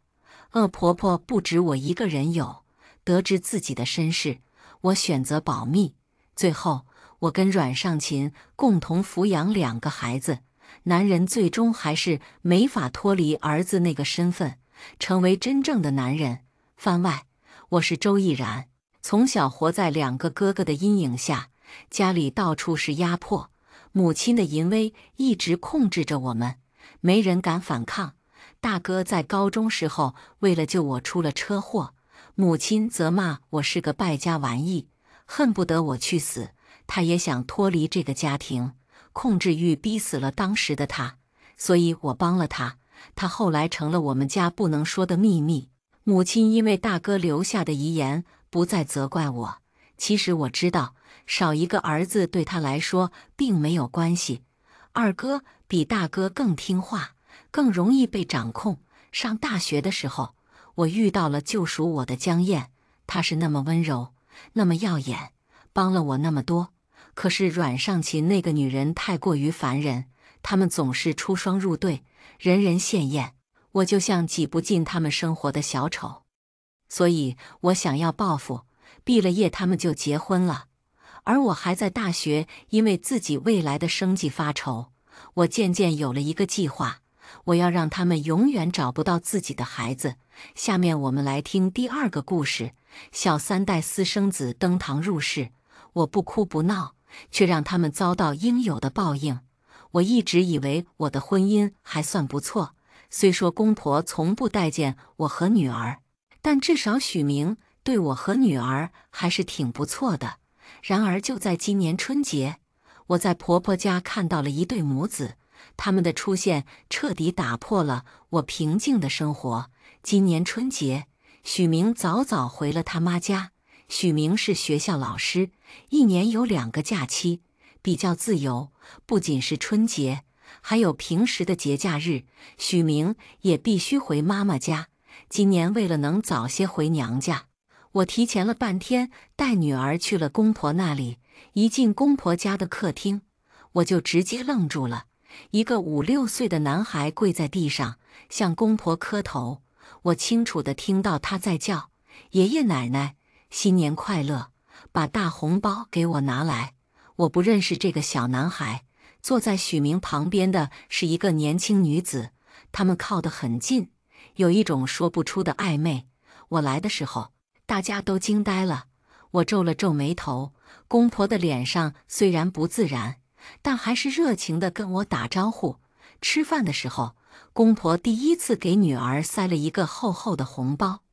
恶婆婆不止我一个人有。得知自己的身世，我选择保密。最后，我跟阮尚琴共同抚养两个孩子。男人最终还是没法脱离儿子那个身份，成为真正的男人。番外，我是周奕然，从小活在两个哥哥的阴影下，家里到处是压迫，母亲的淫威一直控制着我们，没人敢反抗。大哥在高中时候为了救我出了车祸，母亲责骂我是个败家玩意，恨不得我去死，他也想脱离这个家庭。控制欲逼死了当时的他，所以我帮了他。他后来成了我们家不能说的秘密。母亲因为大哥留下的遗言，不再责怪我。其实我知道，少一个儿子对他来说并没有关系。二哥比大哥更听话，更容易被掌控。上大学的时候，我遇到了救赎我的江燕，她是那么温柔，那么耀眼，帮了我那么多。可是阮尚琴那个女人太过于烦人，他们总是出双入对，人人羡艳，我就像挤不进他们生活的小丑，所以我想要报复。毕了业，他们就结婚了，而我还在大学，因为自己未来的生计发愁。我渐渐有了一个计划，我要让他们永远找不到自己的孩子。下面我们来听第二个故事：小三代私生子登堂入室。我不哭不闹。却让他们遭到应有的报应。我一直以为我的婚姻还算不错，虽说公婆从不待见我和女儿，但至少许明对我和女儿还是挺不错的。然而就在今年春节，我在婆婆家看到了一对母子，他们的出现彻底打破了我平静的生活。今年春节，许明早早回了他妈家。许明是学校老师。一年有两个假期，比较自由。不仅是春节，还有平时的节假日。许明也必须回妈妈家。今年为了能早些回娘家，我提前了半天带女儿去了公婆那里。一进公婆家的客厅，我就直接愣住了。一个五六岁的男孩跪在地上向公婆磕头，我清楚的听到他在叫：“爷爷奶奶，新年快乐。”把大红包给我拿来！我不认识这个小男孩。坐在许明旁边的是一个年轻女子，他们靠得很近，有一种说不出的暧昧。我来的时候，大家都惊呆了。我皱了皱眉头。公婆的脸上虽然不自然，但还是热情地跟我打招呼。吃饭的时候，公婆第一次给女儿塞了一个厚厚的红包。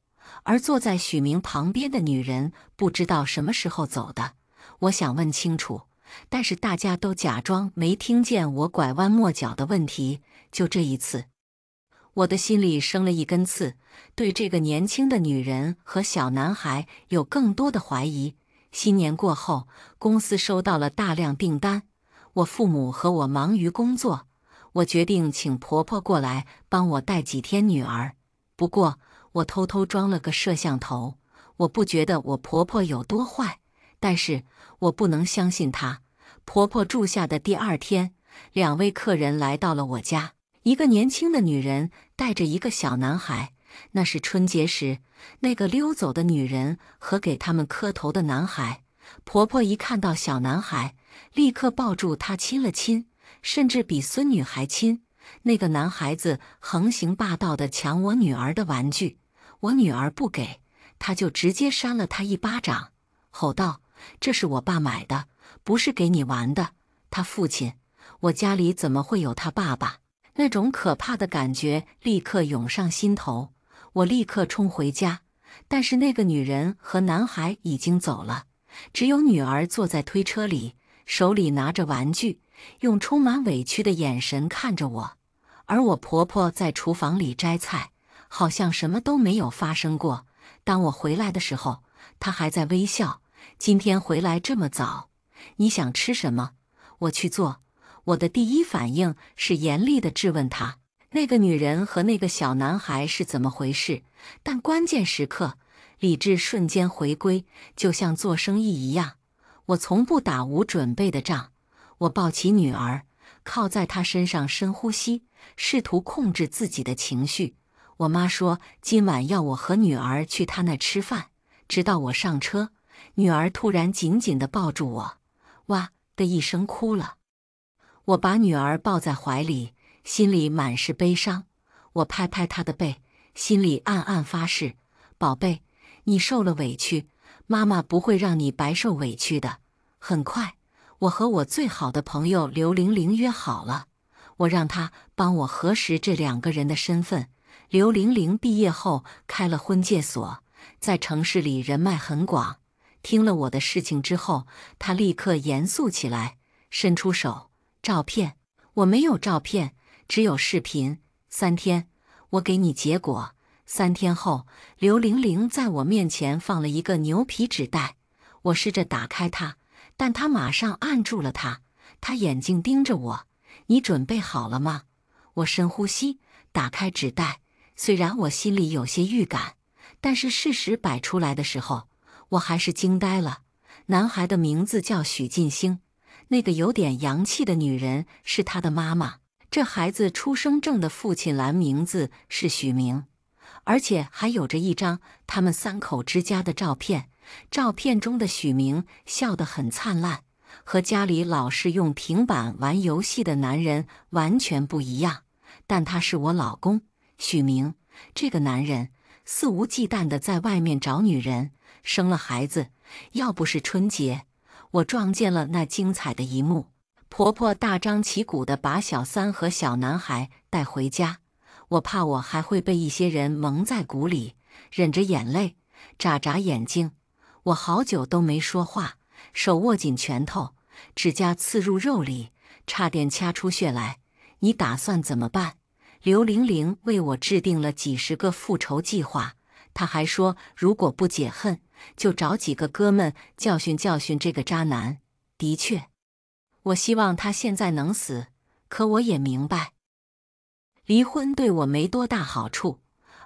而坐在许明旁边的女人不知道什么时候走的，我想问清楚，但是大家都假装没听见我拐弯抹角的问题。就这一次，我的心里生了一根刺，对这个年轻的女人和小男孩有更多的怀疑。新年过后，公司收到了大量订单，我父母和我忙于工作，我决定请婆婆过来帮我带几天女儿。不过。我偷偷装了个摄像头。我不觉得我婆婆有多坏，但是我不能相信她。婆婆住下的第二天，两位客人来到了我家。一个年轻的女人带着一个小男孩。那是春节时，那个溜走的女人和给他们磕头的男孩。婆婆一看到小男孩，立刻抱住他亲了亲，甚至比孙女还亲。那个男孩子横行霸道的抢我女儿的玩具。我女儿不给，他就直接扇了他一巴掌，吼道：“这是我爸买的，不是给你玩的！”他父亲，我家里怎么会有他爸爸？那种可怕的感觉立刻涌上心头，我立刻冲回家，但是那个女人和男孩已经走了，只有女儿坐在推车里，手里拿着玩具，用充满委屈的眼神看着我，而我婆婆在厨房里摘菜。好像什么都没有发生过。当我回来的时候，他还在微笑。今天回来这么早，你想吃什么？我去做。我的第一反应是严厉地质问他：“那个女人和那个小男孩是怎么回事？”但关键时刻，理智瞬间回归，就像做生意一样，我从不打无准备的仗。我抱起女儿，靠在她身上，深呼吸，试图控制自己的情绪。我妈说今晚要我和女儿去她那吃饭。直到我上车，女儿突然紧紧地抱住我，哇的一声哭了。我把女儿抱在怀里，心里满是悲伤。我拍拍她的背，心里暗暗发誓：宝贝，你受了委屈，妈妈不会让你白受委屈的。很快，我和我最好的朋友刘玲玲约好了，我让她帮我核实这两个人的身份。刘玲玲毕业后开了婚介所，在城市里人脉很广。听了我的事情之后，她立刻严肃起来，伸出手，照片，我没有照片，只有视频。三天，我给你结果。三天后，刘玲玲在我面前放了一个牛皮纸袋，我试着打开它，但她马上按住了它。她眼睛盯着我：“你准备好了吗？”我深呼吸，打开纸袋。虽然我心里有些预感，但是事实摆出来的时候，我还是惊呆了。男孩的名字叫许晋兴，那个有点洋气的女人是他的妈妈。这孩子出生证的父亲栏名字是许明，而且还有着一张他们三口之家的照片。照片中的许明笑得很灿烂，和家里老是用平板玩游戏的男人完全不一样。但他是我老公。许明，这个男人肆无忌惮的在外面找女人，生了孩子。要不是春节，我撞见了那精彩的一幕，婆婆大张旗鼓的把小三和小男孩带回家，我怕我还会被一些人蒙在鼓里。忍着眼泪，眨眨眼睛，我好久都没说话，手握紧拳头，指甲刺入肉里，差点掐出血来。你打算怎么办？刘玲玲为我制定了几十个复仇计划，她还说，如果不解恨，就找几个哥们教训教训这个渣男。的确，我希望他现在能死，可我也明白，离婚对我没多大好处，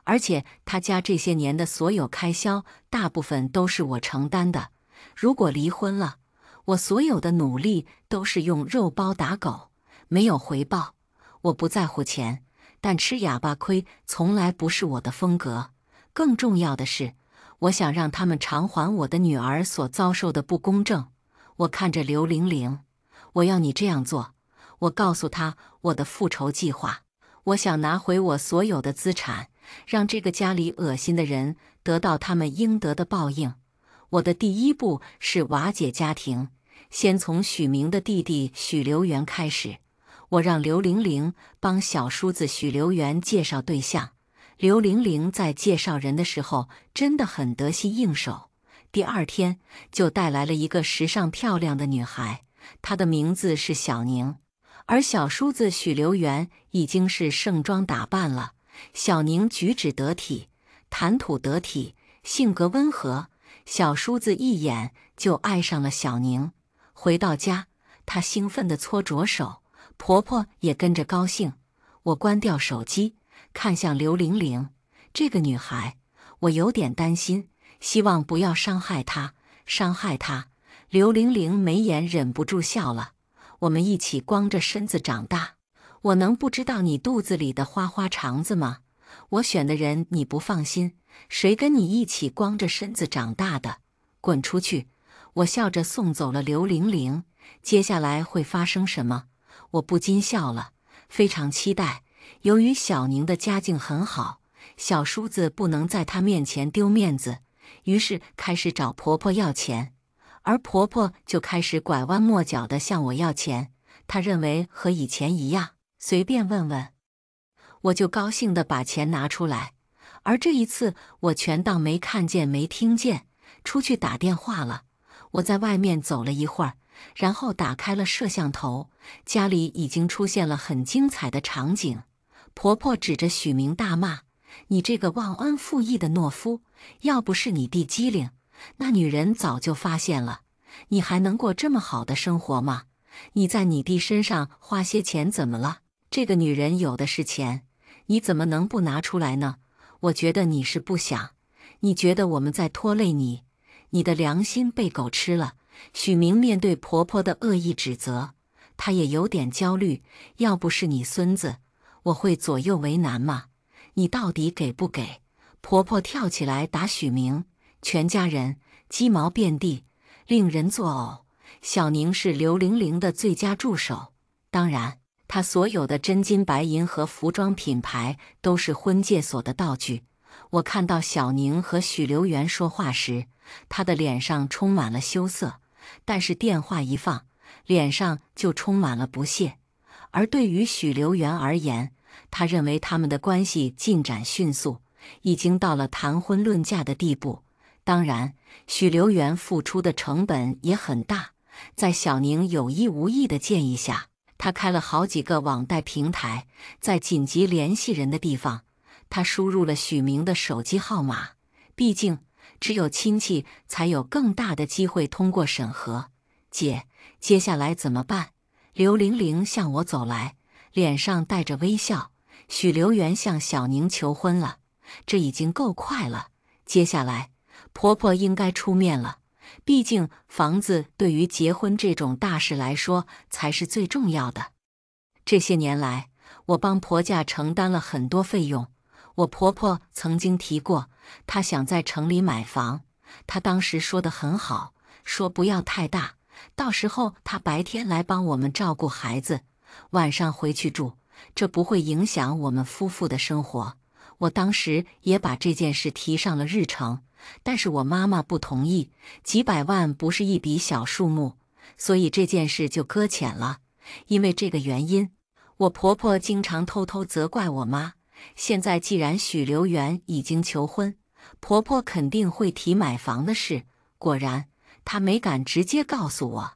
而且他家这些年的所有开销，大部分都是我承担的。如果离婚了，我所有的努力都是用肉包打狗，没有回报。我不在乎钱。但吃哑巴亏从来不是我的风格。更重要的是，我想让他们偿还我的女儿所遭受的不公正。我看着刘玲玲，我要你这样做。我告诉她我的复仇计划。我想拿回我所有的资产，让这个家里恶心的人得到他们应得的报应。我的第一步是瓦解家庭，先从许明的弟弟许留源开始。我让刘玲玲帮小叔子许留元介绍对象。刘玲玲在介绍人的时候真的很得心应手，第二天就带来了一个时尚漂亮的女孩。她的名字是小宁，而小叔子许留元已经是盛装打扮了。小宁举止得体，谈吐得体，性格温和。小叔子一眼就爱上了小宁。回到家，他兴奋地搓着手。婆婆也跟着高兴。我关掉手机，看向刘玲玲这个女孩，我有点担心，希望不要伤害她，伤害她。刘玲玲眉眼忍不住笑了。我们一起光着身子长大，我能不知道你肚子里的花花肠子吗？我选的人你不放心，谁跟你一起光着身子长大的？滚出去！我笑着送走了刘玲玲。接下来会发生什么？我不禁笑了，非常期待。由于小宁的家境很好，小叔子不能在他面前丢面子，于是开始找婆婆要钱，而婆婆就开始拐弯抹角的向我要钱。她认为和以前一样，随便问问，我就高兴的把钱拿出来。而这一次，我全当没看见、没听见，出去打电话了。我在外面走了一会儿。然后打开了摄像头，家里已经出现了很精彩的场景。婆婆指着许明大骂：“你这个忘恩负义的懦夫！要不是你弟机灵，那女人早就发现了。你还能过这么好的生活吗？你在你弟身上花些钱怎么了？这个女人有的是钱，你怎么能不拿出来呢？我觉得你是不想，你觉得我们在拖累你？你的良心被狗吃了！”许明面对婆婆的恶意指责，她也有点焦虑。要不是你孙子，我会左右为难吗？你到底给不给？婆婆跳起来打许明，全家人鸡毛遍地，令人作呕。小宁是刘玲玲的最佳助手，当然，她所有的真金白银和服装品牌都是婚介所的道具。我看到小宁和许留元说话时，她的脸上充满了羞涩。但是电话一放，脸上就充满了不屑。而对于许留元而言，他认为他们的关系进展迅速，已经到了谈婚论嫁的地步。当然，许留元付出的成本也很大。在小宁有意无意的建议下，他开了好几个网贷平台。在紧急联系人的地方，他输入了许明的手机号码。毕竟。只有亲戚才有更大的机会通过审核。姐，接下来怎么办？刘玲玲向我走来，脸上带着微笑。许留元向小宁求婚了，这已经够快了。接下来，婆婆应该出面了。毕竟，房子对于结婚这种大事来说才是最重要的。这些年来，我帮婆家承担了很多费用。我婆婆曾经提过。他想在城里买房，他当时说的很好，说不要太大，到时候他白天来帮我们照顾孩子，晚上回去住，这不会影响我们夫妇的生活。我当时也把这件事提上了日程，但是我妈妈不同意，几百万不是一笔小数目，所以这件事就搁浅了。因为这个原因，我婆婆经常偷偷责怪我妈。现在既然许留元已经求婚，婆婆肯定会提买房的事。果然，她没敢直接告诉我，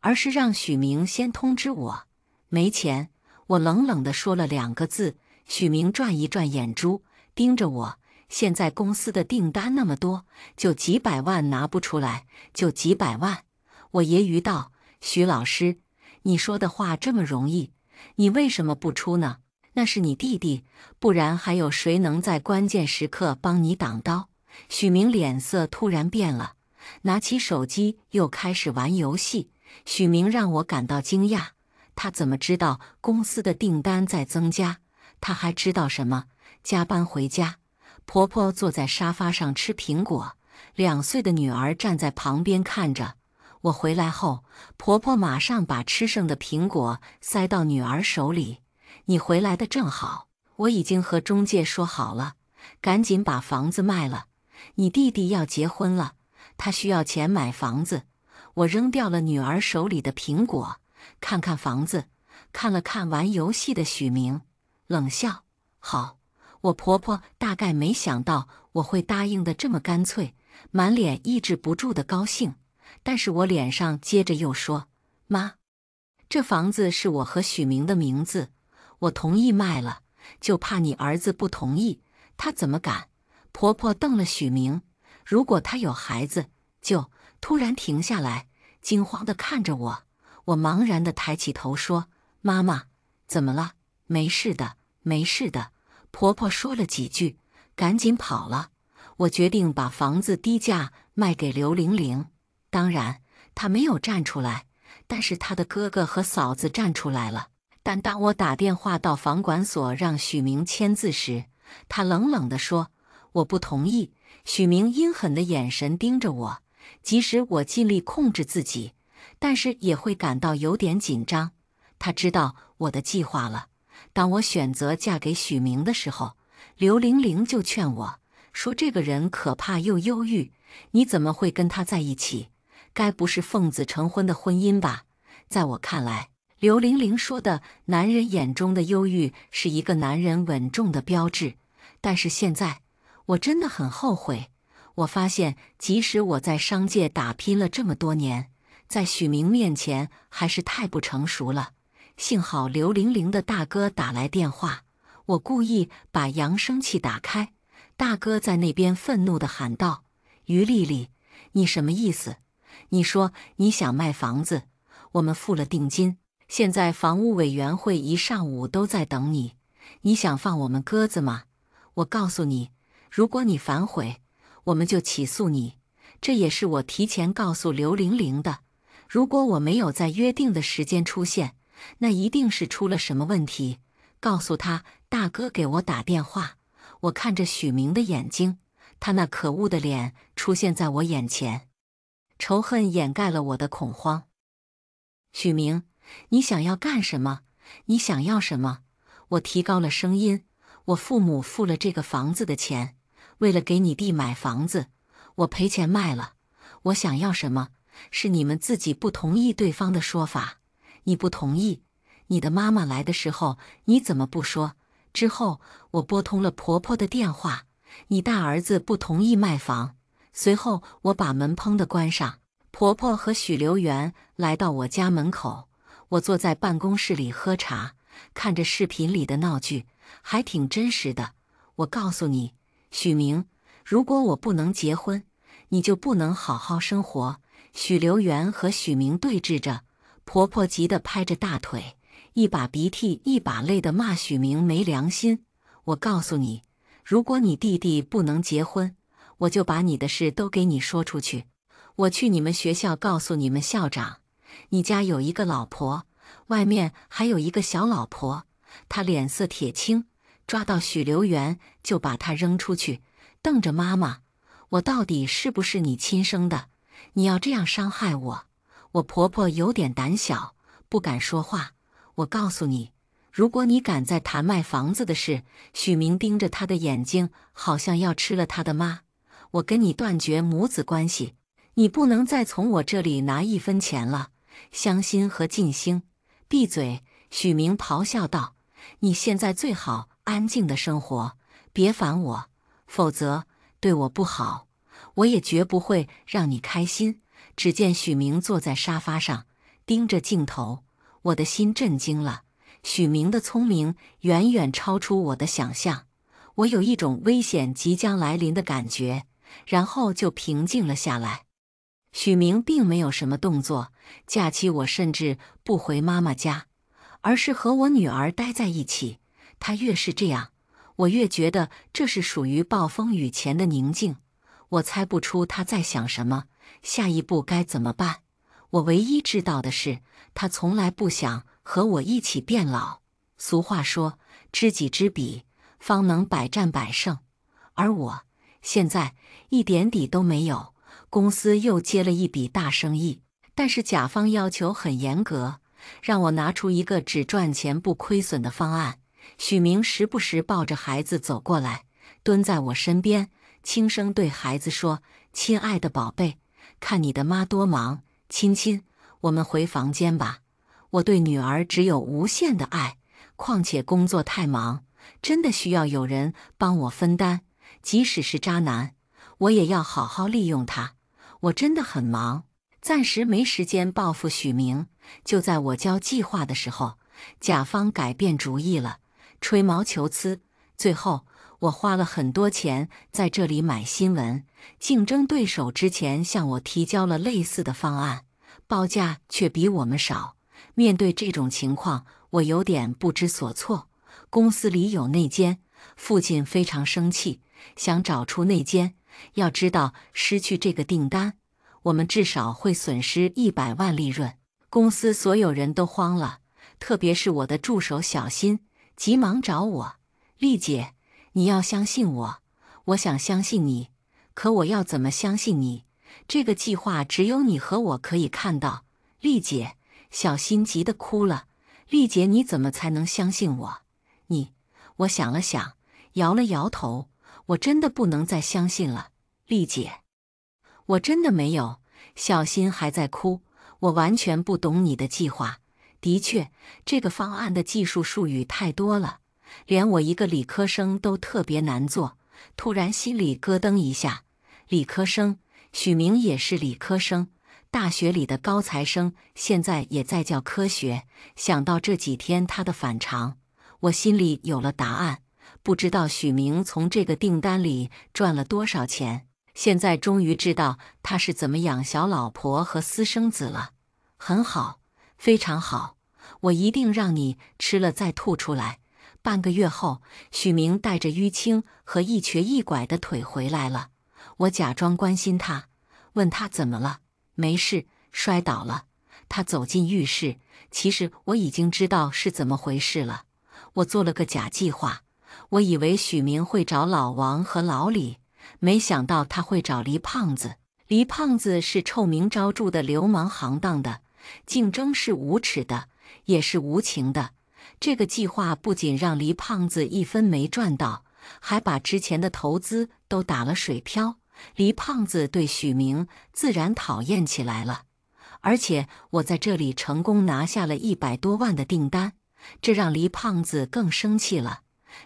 而是让许明先通知我。没钱，我冷冷地说了两个字。许明转一转眼珠，盯着我。现在公司的订单那么多，就几百万拿不出来，就几百万。我揶揄道：“许老师，你说的话这么容易，你为什么不出呢？”那是你弟弟，不然还有谁能在关键时刻帮你挡刀？许明脸色突然变了，拿起手机又开始玩游戏。许明让我感到惊讶，他怎么知道公司的订单在增加？他还知道什么？加班回家，婆婆坐在沙发上吃苹果，两岁的女儿站在旁边看着。我回来后，婆婆马上把吃剩的苹果塞到女儿手里。你回来的正好，我已经和中介说好了，赶紧把房子卖了。你弟弟要结婚了，他需要钱买房子。我扔掉了女儿手里的苹果，看看房子，看了看玩游戏的许明，冷笑：“好，我婆婆大概没想到我会答应的这么干脆。”满脸抑制不住的高兴，但是我脸上接着又说：“妈，这房子是我和许明的名字。”我同意卖了，就怕你儿子不同意。他怎么敢？婆婆瞪了许明。如果他有孩子，就突然停下来，惊慌地看着我。我茫然地抬起头说：“妈妈，怎么了？没事的，没事的。”婆婆说了几句，赶紧跑了。我决定把房子低价卖给刘玲玲。当然，她没有站出来，但是她的哥哥和嫂子站出来了。但当我打电话到房管所让许明签字时，他冷冷地说：“我不同意。”许明阴狠的眼神盯着我，即使我尽力控制自己，但是也会感到有点紧张。他知道我的计划了。当我选择嫁给许明的时候，刘玲玲就劝我说：“这个人可怕又忧郁，你怎么会跟他在一起？该不是奉子成婚的婚姻吧？”在我看来。刘玲玲说的“男人眼中的忧郁”是一个男人稳重的标志，但是现在我真的很后悔。我发现，即使我在商界打拼了这么多年，在许明面前还是太不成熟了。幸好刘玲玲的大哥打来电话，我故意把扬声器打开。大哥在那边愤怒地喊道：“于丽丽，你什么意思？你说你想卖房子，我们付了定金。”现在房屋委员会一上午都在等你，你想放我们鸽子吗？我告诉你，如果你反悔，我们就起诉你。这也是我提前告诉刘玲玲的。如果我没有在约定的时间出现，那一定是出了什么问题。告诉他，大哥给我打电话。我看着许明的眼睛，他那可恶的脸出现在我眼前，仇恨掩盖了我的恐慌。许明。你想要干什么？你想要什么？我提高了声音。我父母付了这个房子的钱，为了给你弟买房子，我赔钱卖了。我想要什么？是你们自己不同意对方的说法。你不同意。你的妈妈来的时候，你怎么不说？之后我拨通了婆婆的电话。你大儿子不同意卖房。随后我把门砰地关上。婆婆和许留元来到我家门口。我坐在办公室里喝茶，看着视频里的闹剧，还挺真实的。我告诉你，许明，如果我不能结婚，你就不能好好生活。许留元和许明对峙着，婆婆急得拍着大腿，一把鼻涕一把泪地骂许明没良心。我告诉你，如果你弟弟不能结婚，我就把你的事都给你说出去，我去你们学校告诉你们校长。你家有一个老婆，外面还有一个小老婆。他脸色铁青，抓到许留元就把他扔出去，瞪着妈妈：“我到底是不是你亲生的？你要这样伤害我！”我婆婆有点胆小，不敢说话。我告诉你，如果你敢再谈卖房子的事，许明盯着他的眼睛，好像要吃了他的妈。我跟你断绝母子关系，你不能再从我这里拿一分钱了。相心和静心，闭嘴！许明咆哮道：“你现在最好安静的生活，别烦我，否则对我不好，我也绝不会让你开心。”只见许明坐在沙发上，盯着镜头，我的心震惊了。许明的聪明远远超出我的想象，我有一种危险即将来临的感觉，然后就平静了下来。许明并没有什么动作。假期我甚至不回妈妈家，而是和我女儿待在一起。他越是这样，我越觉得这是属于暴风雨前的宁静。我猜不出他在想什么，下一步该怎么办。我唯一知道的是，他从来不想和我一起变老。俗话说，知己知彼，方能百战百胜。而我现在一点底都没有。公司又接了一笔大生意，但是甲方要求很严格，让我拿出一个只赚钱不亏损的方案。许明时不时抱着孩子走过来，蹲在我身边，轻声对孩子说：“亲爱的宝贝，看你的妈多忙，亲亲，我们回房间吧。”我对女儿只有无限的爱，况且工作太忙，真的需要有人帮我分担，即使是渣男，我也要好好利用他。我真的很忙，暂时没时间报复许明。就在我交计划的时候，甲方改变主意了，吹毛求疵。最后，我花了很多钱在这里买新闻。竞争对手之前向我提交了类似的方案，报价却比我们少。面对这种情况，我有点不知所措。公司里有内奸，父亲非常生气，想找出内奸。要知道，失去这个订单，我们至少会损失一百万利润。公司所有人都慌了，特别是我的助手小新，急忙找我。丽姐，你要相信我，我想相信你，可我要怎么相信你？这个计划只有你和我可以看到。丽姐，小新急得哭了。丽姐，你怎么才能相信我？你，我想了想，摇了摇头。我真的不能再相信了，丽姐，我真的没有。小新还在哭，我完全不懂你的计划。的确，这个方案的技术术语太多了，连我一个理科生都特别难做。突然心里咯噔一下，理科生，许明也是理科生，大学里的高材生，现在也在教科学。想到这几天他的反常，我心里有了答案。不知道许明从这个订单里赚了多少钱。现在终于知道他是怎么养小老婆和私生子了。很好，非常好，我一定让你吃了再吐出来。半个月后，许明带着淤青和一瘸一拐的腿回来了。我假装关心他，问他怎么了？没事，摔倒了。他走进浴室。其实我已经知道是怎么回事了。我做了个假计划。我以为许明会找老王和老李，没想到他会找黎胖子。黎胖子是臭名昭著的流氓行当的，竞争是无耻的，也是无情的。这个计划不仅让黎胖子一分没赚到，还把之前的投资都打了水漂。黎胖子对许明自然讨厌起来了，而且我在这里成功拿下了一百多万的订单，这让黎胖子更生气了。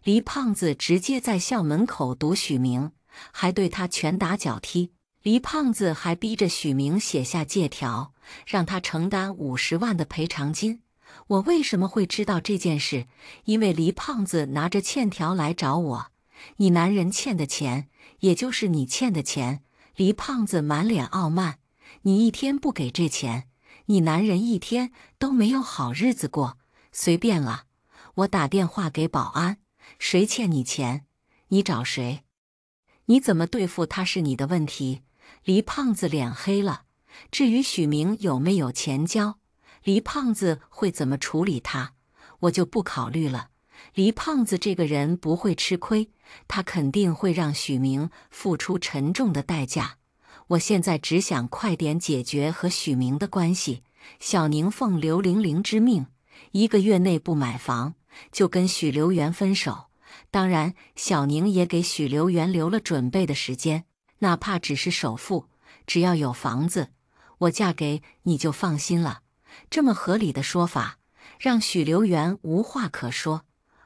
黎胖子直接在校门口堵许明，还对他拳打脚踢。黎胖子还逼着许明写下借条，让他承担五十万的赔偿金。我为什么会知道这件事？因为黎胖子拿着欠条来找我。你男人欠的钱，也就是你欠的钱。黎胖子满脸傲慢：“你一天不给这钱，你男人一天都没有好日子过。”随便了，我打电话给保安。谁欠你钱，你找谁？你怎么对付他是你的问题。黎胖子脸黑了。至于许明有没有钱交，黎胖子会怎么处理他，我就不考虑了。黎胖子这个人不会吃亏，他肯定会让许明付出沉重的代价。我现在只想快点解决和许明的关系。小宁奉刘玲玲之命，一个月内不买房，就跟许留元分手。当然，小宁也给许留元留了准备的时间，哪怕只是首付，只要有房子，我嫁给你就放心了。这么合理的说法，让许留元无话可说。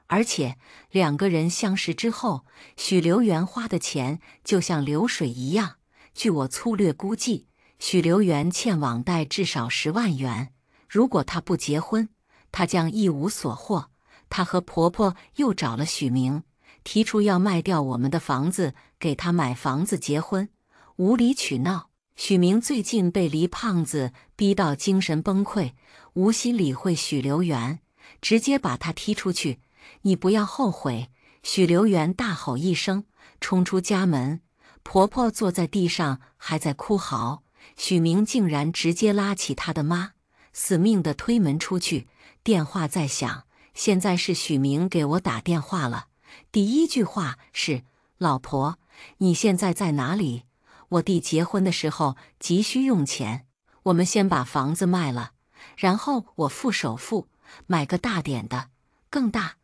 而且，两个人相识之后，许留元花的钱就像流水一样。据我粗略估计，许留元欠网贷至少十万元。如果他不结婚，他将一无所获。她和婆婆又找了许明，提出要卖掉我们的房子给他买房子结婚，无理取闹。许明最近被黎胖子逼到精神崩溃，无心理会许留元，直接把他踢出去。你不要后悔！许留元大吼一声，冲出家门。婆婆坐在地上还在哭嚎。许明竟然直接拉起他的妈，死命的推门出去。电话在响。现在是许明给我打电话了，第一句话是：“老婆，你现在在哪里？我弟结婚的时候急需用钱，我们先把房子卖了，然后我付首付买个大点的，更大。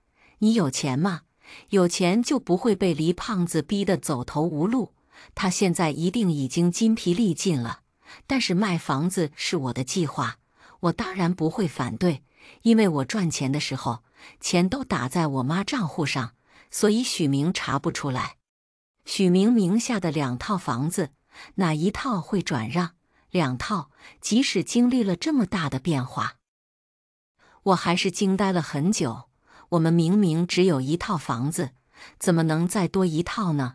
你有钱吗？有钱就不会被黎胖子逼得走投无路。他现在一定已经筋疲力尽了，但是卖房子是我的计划，我当然不会反对。”因为我赚钱的时候，钱都打在我妈账户上，所以许明查不出来。许明名下的两套房子，哪一套会转让？两套，即使经历了这么大的变化，我还是惊呆了很久。我们明明只有一套房子，怎么能再多一套呢？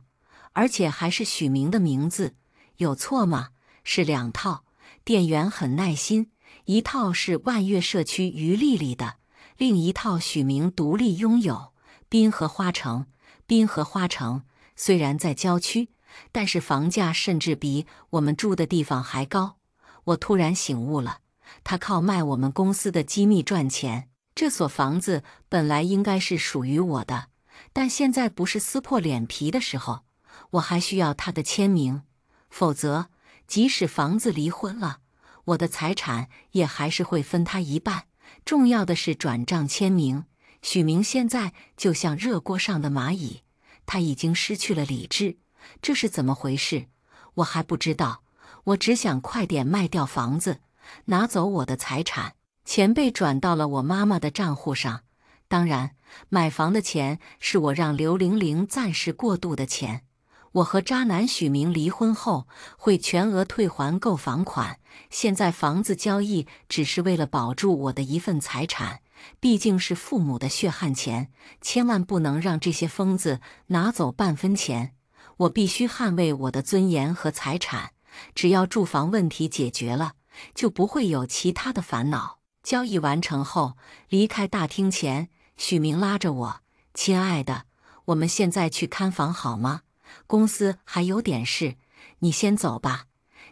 而且还是许明的名字，有错吗？是两套。店员很耐心。一套是万悦社区于丽丽的，另一套许明独立拥有。滨河花城，滨河花城虽然在郊区，但是房价甚至比我们住的地方还高。我突然醒悟了，他靠卖我们公司的机密赚钱。这所房子本来应该是属于我的，但现在不是撕破脸皮的时候。我还需要他的签名，否则即使房子离婚了。我的财产也还是会分他一半。重要的是转账签名，许明现在就像热锅上的蚂蚁，他已经失去了理智。这是怎么回事？我还不知道。我只想快点卖掉房子，拿走我的财产。钱被转到了我妈妈的账户上。当然，买房的钱是我让刘玲玲暂时过渡的钱。我和渣男许明离婚后会全额退还购房款。现在房子交易只是为了保住我的一份财产，毕竟是父母的血汗钱，千万不能让这些疯子拿走半分钱。我必须捍卫我的尊严和财产。只要住房问题解决了，就不会有其他的烦恼。交易完成后，离开大厅前，许明拉着我：“亲爱的，我们现在去看房好吗？”公司还有点事，你先走吧。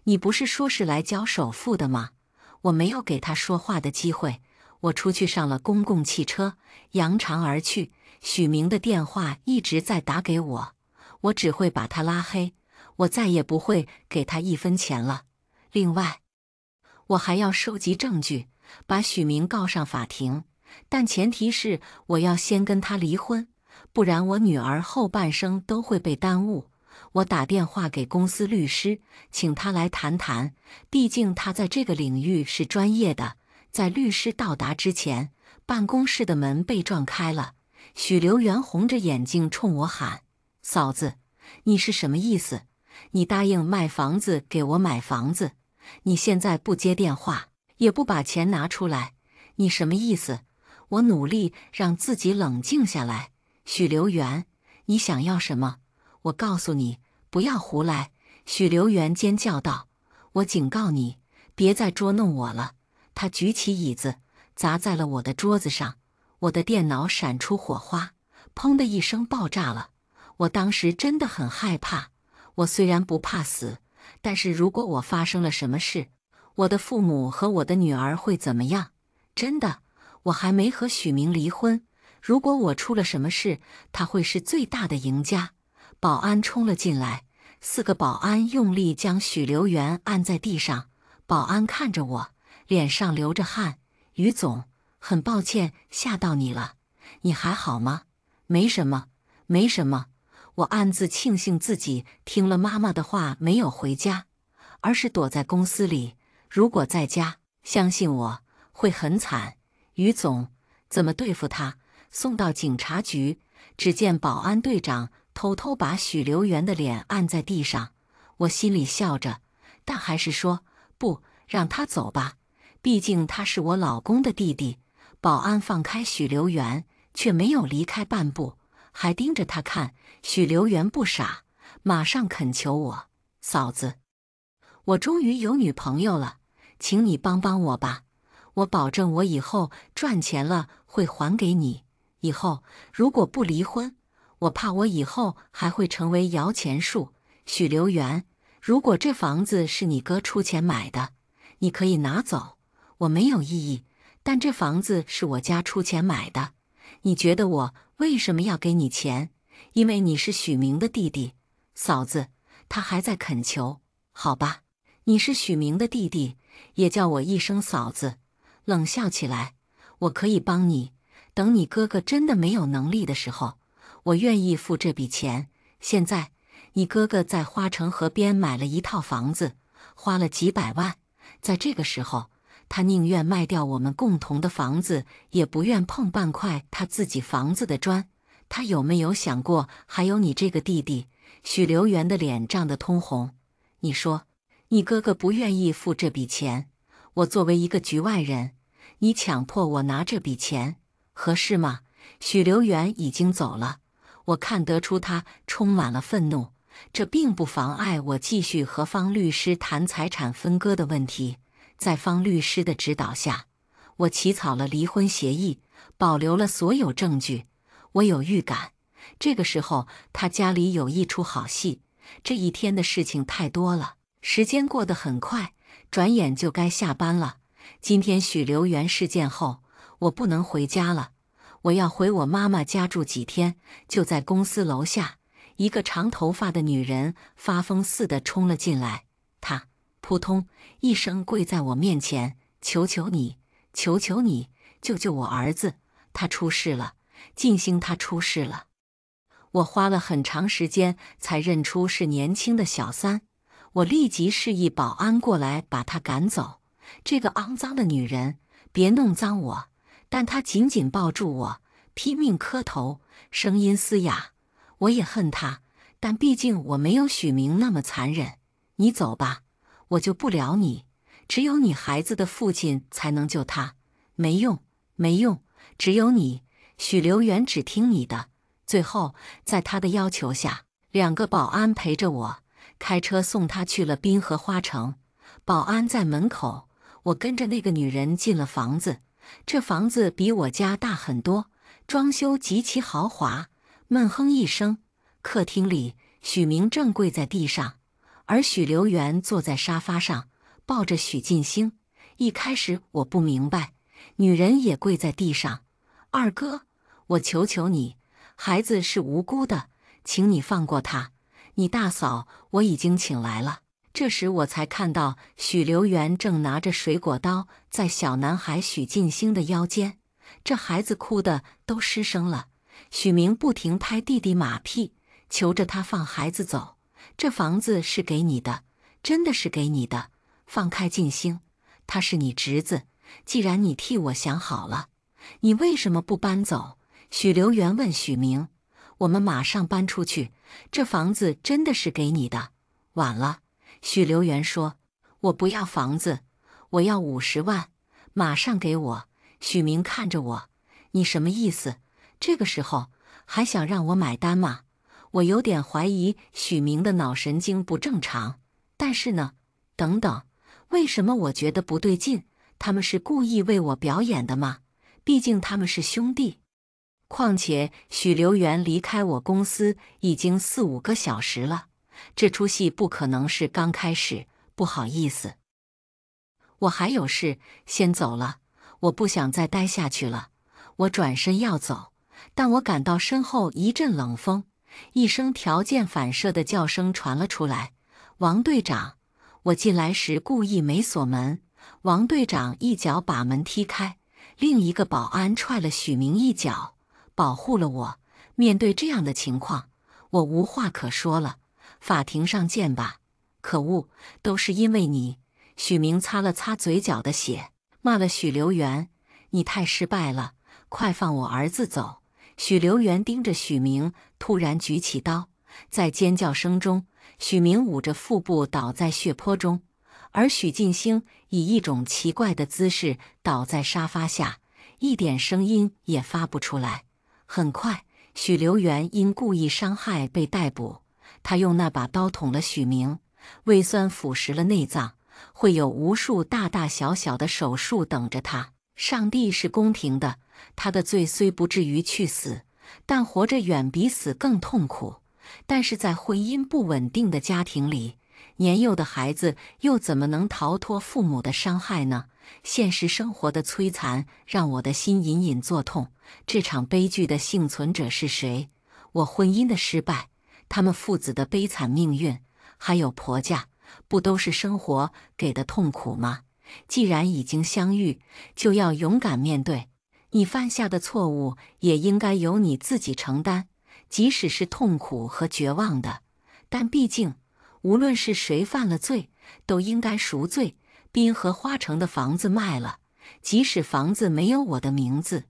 你不是说是来交首付的吗？我没有给他说话的机会。我出去上了公共汽车，扬长而去。许明的电话一直在打给我，我只会把他拉黑。我再也不会给他一分钱了。另外，我还要收集证据，把许明告上法庭。但前提是，我要先跟他离婚。不然我女儿后半生都会被耽误。我打电话给公司律师，请他来谈谈。毕竟他在这个领域是专业的。在律师到达之前，办公室的门被撞开了。许留元红着眼睛冲我喊：“嫂子，你是什么意思？你答应卖房子给我买房子，你现在不接电话，也不把钱拿出来，你什么意思？”我努力让自己冷静下来。许留元，你想要什么？我告诉你，不要胡来！许留元尖叫道：“我警告你，别再捉弄我了！”他举起椅子，砸在了我的桌子上，我的电脑闪出火花，砰的一声爆炸了。我当时真的很害怕。我虽然不怕死，但是如果我发生了什么事，我的父母和我的女儿会怎么样？真的，我还没和许明离婚。如果我出了什么事，他会是最大的赢家。保安冲了进来，四个保安用力将许留元按在地上。保安看着我，脸上流着汗：“于总，很抱歉吓到你了，你还好吗？没什么，没什么。”我暗自庆幸自己听了妈妈的话，没有回家，而是躲在公司里。如果在家，相信我会很惨。于总，怎么对付他？送到警察局，只见保安队长偷偷把许留元的脸按在地上，我心里笑着，但还是说不让他走吧，毕竟他是我老公的弟弟。保安放开许留元，却没有离开半步，还盯着他看。许留元不傻，马上恳求我嫂子：“我终于有女朋友了，请你帮帮我吧，我保证我以后赚钱了会还给你。”以后如果不离婚，我怕我以后还会成为摇钱树。许留元，如果这房子是你哥出钱买的，你可以拿走，我没有异议。但这房子是我家出钱买的，你觉得我为什么要给你钱？因为你是许明的弟弟，嫂子，他还在恳求。好吧，你是许明的弟弟，也叫我一声嫂子。冷笑起来，我可以帮你。等你哥哥真的没有能力的时候，我愿意付这笔钱。现在你哥哥在花城河边买了一套房子，花了几百万。在这个时候，他宁愿卖掉我们共同的房子，也不愿碰半块他自己房子的砖。他有没有想过，还有你这个弟弟？许留元的脸涨得通红。你说，你哥哥不愿意付这笔钱，我作为一个局外人，你强迫我拿这笔钱。合适吗？许留元已经走了，我看得出他充满了愤怒。这并不妨碍我继续和方律师谈财产分割的问题。在方律师的指导下，我起草了离婚协议，保留了所有证据。我有预感，这个时候他家里有一出好戏。这一天的事情太多了，时间过得很快，转眼就该下班了。今天许留元事件后。我不能回家了，我要回我妈妈家住几天。就在公司楼下，一个长头发的女人发疯似的冲了进来，她扑通一声跪在我面前，求求你，求求你，救救我儿子，他出事了，静心，他出事了。我花了很长时间才认出是年轻的小三，我立即示意保安过来把她赶走，这个肮脏的女人，别弄脏我。但他紧紧抱住我，拼命磕头，声音嘶哑。我也恨他，但毕竟我没有许明那么残忍。你走吧，我就不聊你。只有你孩子的父亲才能救他，没用，没用。只有你，许留远，只听你的。最后，在他的要求下，两个保安陪着我开车送他去了滨河花城。保安在门口，我跟着那个女人进了房子。这房子比我家大很多，装修极其豪华。闷哼一声，客厅里，许明正跪在地上，而许留元坐在沙发上，抱着许晋兴。一开始我不明白，女人也跪在地上。二哥，我求求你，孩子是无辜的，请你放过他。你大嫂我已经请来了。这时我才看到许留元正拿着水果刀在小男孩许进兴的腰间，这孩子哭的都失声了。许明不停拍弟弟马屁，求着他放孩子走。这房子是给你的，真的是给你的，放开静兴，他是你侄子。既然你替我想好了，你为什么不搬走？许留元问许明：“我们马上搬出去，这房子真的是给你的。”晚了。许留言说：“我不要房子，我要五十万，马上给我。”许明看着我：“你什么意思？这个时候还想让我买单吗？”我有点怀疑许明的脑神经不正常。但是呢，等等，为什么我觉得不对劲？他们是故意为我表演的吗？毕竟他们是兄弟。况且许留言离开我公司已经四五个小时了。这出戏不可能是刚开始。不好意思，我还有事先走了。我不想再待下去了。我转身要走，但我感到身后一阵冷风，一声条件反射的叫声传了出来。王队长，我进来时故意没锁门。王队长一脚把门踢开，另一个保安踹了许明一脚，保护了我。面对这样的情况，我无话可说了。法庭上见吧！可恶，都是因为你！许明擦了擦嘴角的血，骂了许留元：“你太失败了！快放我儿子走！”许留元盯着许明，突然举起刀，在尖叫声中，许明捂着腹部倒在血泊中，而许晋兴以一种奇怪的姿势倒在沙发下，一点声音也发不出来。很快，许留元因故意伤害被逮捕。他用那把刀捅了许明，胃酸腐蚀了内脏，会有无数大大小小的手术等着他。上帝是公平的，他的罪虽不至于去死，但活着远比死更痛苦。但是在婚姻不稳定的家庭里，年幼的孩子又怎么能逃脱父母的伤害呢？现实生活的摧残让我的心隐隐作痛。这场悲剧的幸存者是谁？我婚姻的失败。他们父子的悲惨命运，还有婆家，不都是生活给的痛苦吗？既然已经相遇，就要勇敢面对。你犯下的错误，也应该由你自己承担，即使是痛苦和绝望的。但毕竟，无论是谁犯了罪，都应该赎罪。滨河花城的房子卖了，即使房子没有我的名字，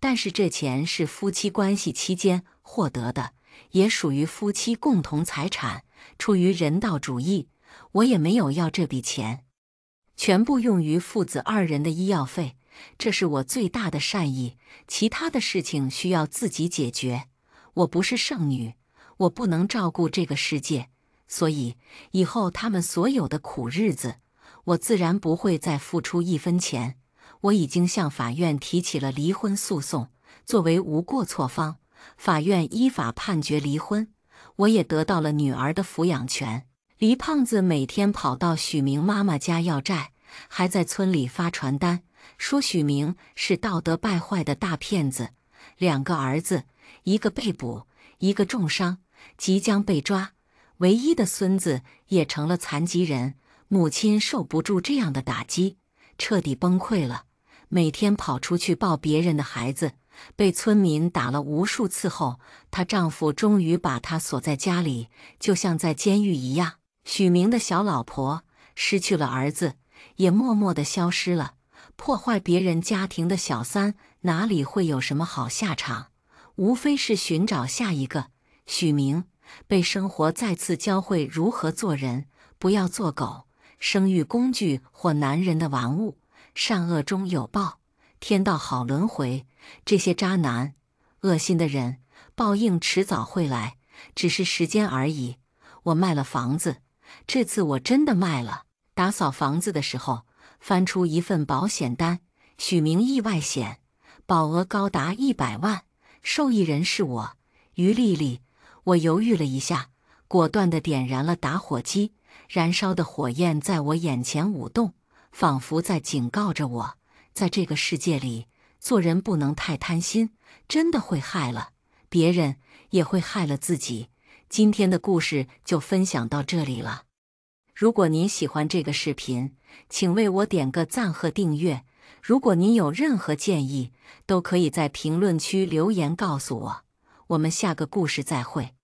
但是这钱是夫妻关系期间获得的。也属于夫妻共同财产。出于人道主义，我也没有要这笔钱，全部用于父子二人的医药费。这是我最大的善意。其他的事情需要自己解决。我不是剩女，我不能照顾这个世界，所以以后他们所有的苦日子，我自然不会再付出一分钱。我已经向法院提起了离婚诉讼，作为无过错方。法院依法判决离婚，我也得到了女儿的抚养权。黎胖子每天跑到许明妈妈家要债，还在村里发传单，说许明是道德败坏的大骗子。两个儿子，一个被捕，一个重伤，即将被抓；唯一的孙子也成了残疾人。母亲受不住这样的打击，彻底崩溃了，每天跑出去抱别人的孩子。被村民打了无数次后，她丈夫终于把她锁在家里，就像在监狱一样。许明的小老婆失去了儿子，也默默地消失了。破坏别人家庭的小三，哪里会有什么好下场？无非是寻找下一个。许明被生活再次教会如何做人，不要做狗、生育工具或男人的玩物。善恶终有报，天道好轮回。这些渣男，恶心的人，报应迟早会来，只是时间而已。我卖了房子，这次我真的卖了。打扫房子的时候，翻出一份保险单，许明意外险，保额高达一百万，受益人是我，于丽丽。我犹豫了一下，果断的点燃了打火机，燃烧的火焰在我眼前舞动，仿佛在警告着我，在这个世界里。做人不能太贪心，真的会害了别人，也会害了自己。今天的故事就分享到这里了。如果您喜欢这个视频，请为我点个赞和订阅。如果您有任何建议，都可以在评论区留言告诉我。我们下个故事再会。